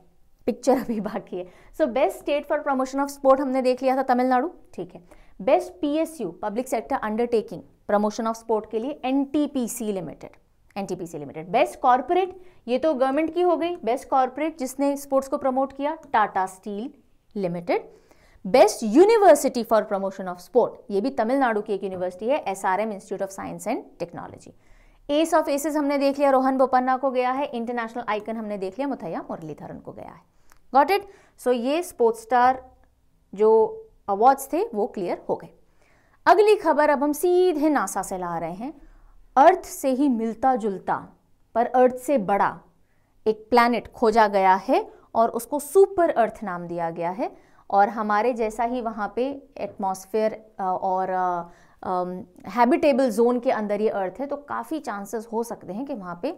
पिक्चर अभी बाकी है so best state for promotion of sport हमने देख लिया था तमिलनाडु ठीक है best PSU public sector undertaking promotion of sport के लिए NTPC limited NTPC limited best corporate ये तो गवर्नमेंट की हो गई बेस्ट कॉरपोरेट जिसने स्पोर्ट्स को प्रमोट किया Tata steel limited best university for promotion of sport ये भी तमिलनाडु की एक यूनिवर्सिटी है S R M institute of science and technology ace of aces हमने देख लिया रोहन बोपन्ना को गया है इंटरनेशनल आइकन हमने देख लिया मुथैया मुरलीधरन को गया है गॉट इट सो ये स्पोर्ट्स स्टार जो अवार्ड्स थे वो क्लियर हो गए अगली खबर अब हम सीधे नासा से ला रहे हैं अर्थ से ही मिलता जुलता पर अर्थ से बड़ा एक प्लैनेट खोजा गया है और उसको सुपर अर्थ नाम दिया गया है और हमारे जैसा ही वहाँ पे एटमॉस्फेयर और हैबिटेबल जोन के अंदर ये अर्थ है तो काफ़ी चांसेस हो सकते हैं कि वहाँ पे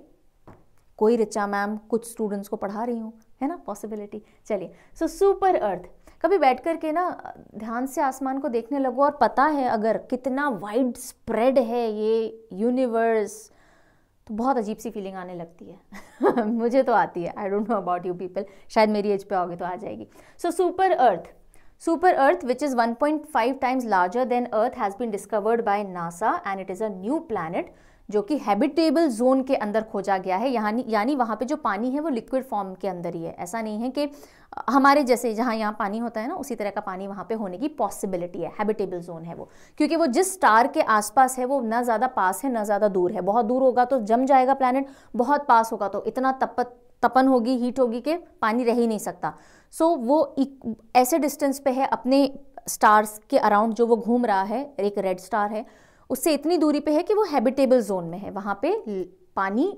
कोई रिचा मैम कुछ स्टूडेंट्स को पढ़ा रही हूँ है ना पॉसिबिलिटी चलिए सो सुपर अर्थ कभी बैठ कर के ना ध्यान से आसमान को देखने लगो और पता है अगर कितना वाइड स्प्रेड है ये यूनिवर्स तो बहुत अजीब सी फीलिंग आने लगती है मुझे तो आती है I don't know about you people शायद मेरी एज पे आओगे तो आ जाएगी so super earth super earth which is 1.5 times larger than earth has been discovered by NASA and it is a new planet जो कि हैबिटेबल जोन के अंदर खोजा गया है यानी यानी वहाँ पे जो पानी है वो लिक्विड फॉर्म के अंदर ही है ऐसा नहीं है कि हमारे जैसे जहाँ यहाँ पानी होता है ना उसी तरह का पानी वहाँ पे होने की पॉसिबिलिटी है हैबिटेबल जोन है वो क्योंकि वो जिस स्टार के आसपास है वो ना ज़्यादा पास है ना ज़्यादा दूर है बहुत दूर होगा तो जम जाएगा प्लानट बहुत पास होगा तो इतना तप तपन होगी हीट होगी कि पानी रह ही नहीं सकता सो so, वो ऐसे डिस्टेंस पे है अपने स्टार्स के अराउंड जो वो घूम रहा है एक रेड स्टार है उससे इतनी दूरी पे है कि वो हैबिटेबल जोन में है वहाँ पे पानी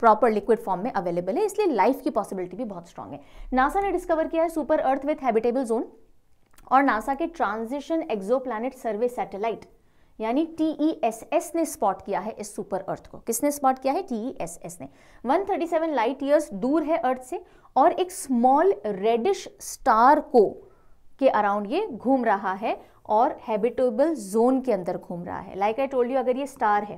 प्रॉपर लिक्विड फॉर्म में अवेलेबल है इसलिए लाइफ की पॉसिबिलिटी भी बहुत स्ट्रांग है नासा ने डिस्कवर किया है super earth with habitable zone और नासा के ट्रांजिशन एक्जो सर्वे सैटेलाइट यानी टी ई एस एस ने स्पॉट किया है इस सुपर अर्थ को किसने स्पॉट किया है टी एस एस ने 137 लाइट ईयर्स दूर है अर्थ से और एक स्मॉल रेडिश स्टार को के अराउंड ये घूम रहा है और हैबिटेबल जोन के अंदर घूम रहा है लाइक आई टोल्ड यू अगर ये स्टार है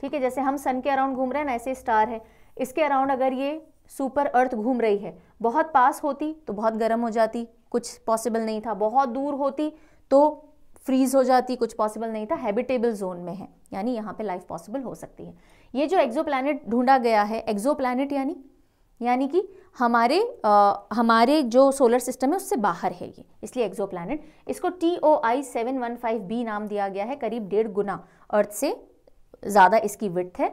ठीक है जैसे हम सन के अराउंड घूम रहे हैं ना ऐसे स्टार है इसके अराउंड अगर ये सुपर अर्थ घूम रही है बहुत पास होती तो बहुत गर्म हो जाती कुछ पॉसिबल नहीं था बहुत दूर होती तो फ्रीज हो जाती कुछ पॉसिबल नहीं था हैबिटेबल जोन में है यानी यहाँ पे लाइफ पॉसिबल हो सकती है ये जो एक्जो ढूंढा गया है एक्जो यानी यानी कि हमारे आ, हमारे जो सोलर सिस्टम है उससे बाहर है ये इसलिए एक्जो इसको T O I seven one five B नाम दिया गया है करीब डेढ़ गुना अर्थ से ज़्यादा इसकी विथ है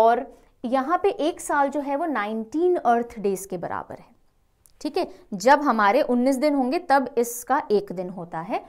और यहाँ पे एक साल जो है वो 19 अर्थ डेज के बराबर है ठीक है जब हमारे 19 दिन होंगे तब इसका एक दिन होता है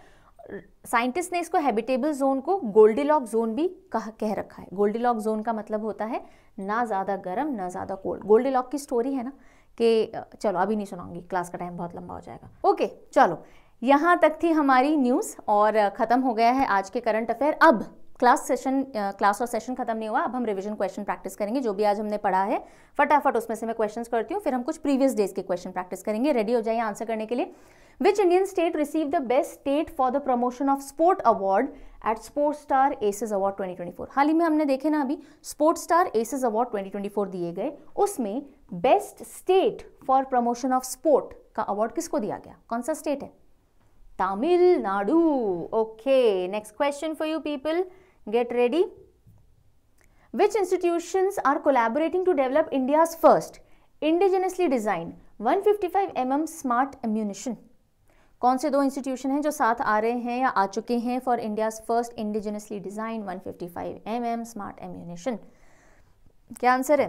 साइंटिस्ट ने इसको हैबिटेबल जोन को लॉक जोन भी कह कह रखा है लॉक जोन का मतलब होता है ना ज़्यादा गर्म ना ज़्यादा कोल्ड लॉक की स्टोरी है ना कि चलो अभी नहीं सुनाऊंगी क्लास का टाइम बहुत लंबा हो जाएगा ओके चलो यहाँ तक थी हमारी न्यूज़ और ख़त्म हो गया है आज के करंट अफेयर अब क्लास सेशन क्लास और सेशन खत्म नहीं हुआ अब हम रिवीजन क्वेश्चन प्रैक्टिस करेंगे जो भी आज हमने पढ़ा है फटाफट उसमें से मैं क्वेश्चंस करती हूँ फिर हम कुछ प्रीवियस डेज के क्वेश्चन प्रैक्टिस करेंगे रेडी हो जाइए आंसर करने के लिए which Indian state receive the best state for the promotion of sport award at sports star aces award 2024 हाल ही में हमने देखे ना अभी स्पोर्ट्स स्टार एसेज अवार्ड 2024 दिए गए उसमें best state for promotion of sport का अवार्ड किसको दिया गया कौन सा स्टेट है Tamil Nadu okay next question for you people get ready which institution are collaborating to develop India's first indigenously design 155 fifty five M M smart ammunition कौन से दो इंस्टीट्यूशन हैं जो साथ आ रहे हैं या आ चुके हैं for India's first indigenously design 155 MM smart ammunition क्या आंसर है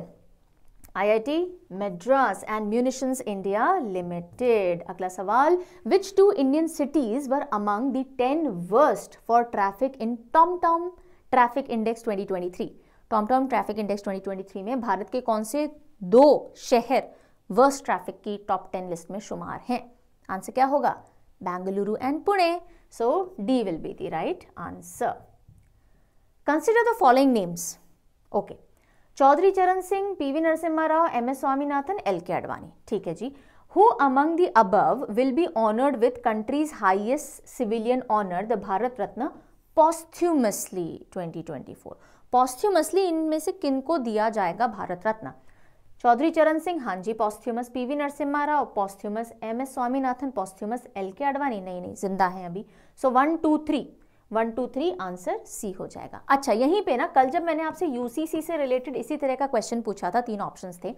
IIT Madras and munitions India limited अगला सवाल which two Indian cities were among the ten worst for traffic in Tom Tom traffic index 2023 Tom Tom traffic index 2023 में भारत के कौन से दो शहर वर्स्ट ट्रैफिक की टॉप टेन लिस्ट में शुमार हैं आंसर क्या होगा Bangalore and Pune. So, D will be the right answer. Consider the following names. Okay. Chaudhary Charan Singh, P.V. Narasimha Rao, M.S. Swaminathan, L.K. Advani. ठीक है जी. Who among the above will be honoured with country's highest civilian honour, the Bharat Ratna, posthumously 2024? Posthumously इनमें से किनको दिया जाएगा भारत रत्न? चौधरी चरण सिंह हांजी posthumous PV Narasimha Rao posthumous M S Swaminathan posthumous L K Advani नहीं नहीं जिंदा है अभी so one two three one two three answer C हो जाएगा अच्छा यहीं पे ना कल जब मैंने आपसे यूसीसी से रिलेटेड इसी तरह का क्वेश्चन पूछा था तीन ऑप्शंस थे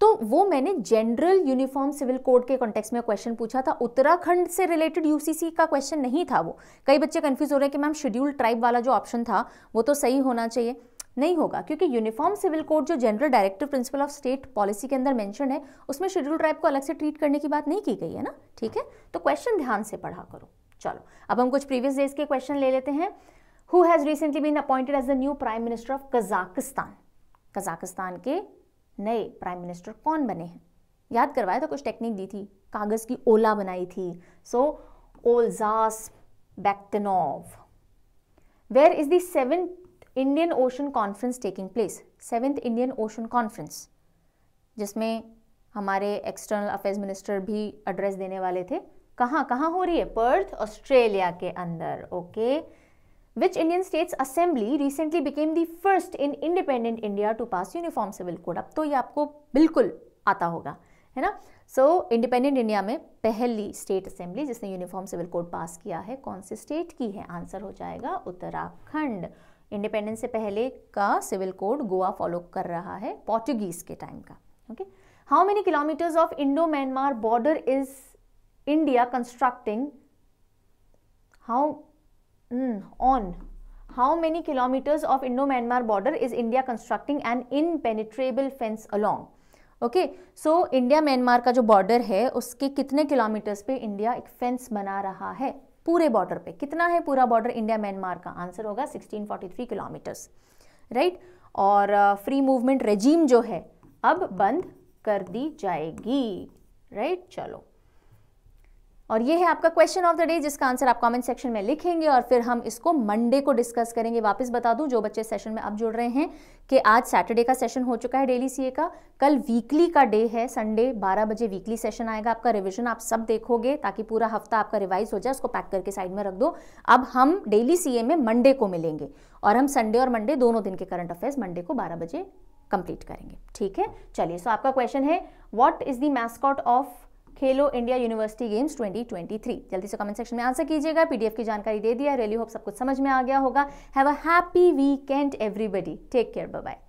तो वो मैंने जनरल यूनिफॉर्म सिविल कोड के कॉन्टेक्स में क्वेश्चन पूछा था उत्तराखंड से रिलेटेड यूसीसी का क्वेश्चन नहीं था वो कई बच्चे कंफ्यूज हो रहे हैं कि मैम शेड्यूल ट्राइब वाला जो ऑप्शन था वो तो सही होना चाहिए नहीं होगा क्योंकि यूनिफॉर्म सिविल कोड जो general director principal of state policy के अंदर मेंशन है उसमें शेड्यूल ट्राइब को अलग से ट्रीट करने की बात नहीं की गई है ना ठीक है तो क्वेश्चन ध्यान से पढ़ा करो चलो अब हम कुछ प्रीवियस डेज के क्वेश्चन ले लेते हैं who has recently been appointed as the new prime minister of Kazakhstan Kazakhstan के नए प्राइम मिनिस्टर कौन बने हैं याद करवाया था कुछ टेक्निक दी थी कागज़ की ओला बनाई थी so Olzhas Bektenov where is the seven Indian Ocean conference taking place seventh Indian Ocean conference जिसमें हमारे एक्सटर्नल अफेयर्स मिनिस्टर भी एड्रेस देने वाले थे कहाँ कहाँ हो रही है पर्थ ऑस्ट्रेलिया के अंदर okay which Indian states assembly recently became the first in independent India to pass uniform civil code अब तो ये आपको बिल्कुल आता होगा है ना सो इंडिपेंडेंट इंडिया में पहली स्टेट असेंबली जिसने यूनिफॉर्म सिविल कोड पास किया है कौन से स्टेट की है आंसर हो जाएगा उत्तराखंड इंडिपेंडेंस से पहले का सिविल कोड गोवा फॉलो कर रहा है पोर्टुगीज के टाइम का okay how many kilometres of Indo Myanmar border is India constructing how on how many kilometres of Indo Myanmar border is India constructing an impenetrable fence along okay so India Myanmar का जो border है उसके कितने kilometres पे India एक fence बना रहा है पूरे बॉर्डर पे कितना है पूरा बॉर्डर इंडिया म्यांमार का आंसर होगा 1643 किलोमीटर्स राइट और फ्री मूवमेंट रेजीम जो है अब बंद कर दी जाएगी राइट चलो और ये है आपका क्वेश्चन ऑफ द डे जिसका आंसर आप कमेंट सेक्शन में लिखेंगे और फिर हम इसको मंडे को डिस्कस करेंगे वापस बता दूं जो बच्चे सेशन में अब जुड़ रहे हैं कि आज सैटरडे का सेशन हो चुका है डेली सीए का कल वीकली का डे है संडे 12 बजे वीकली सेशन आएगा आपका रिविजन आप सब देखोगे ताकि पूरा हफ्ता आपका रिवाइज हो जाए उसको पैक करके साइड में रख दो अब हम डेली सी में मंडे को मिलेंगे और हम संडे और मंडे दोनों दिन के करंट अफेयर्स मंडे को बारह बजे कंप्लीट करेंगे ठीक है चलिए सो आपका क्वेश्चन है what is the mascot of Khelo India university games 2023 जल्दी से कमेंट सेक्शन में आंसर कीजिएगा पीडीएफ की जानकारी दे दिया रेली होप सब कुछ समझ में आ गया होगा have a happy weekend everybody take care bye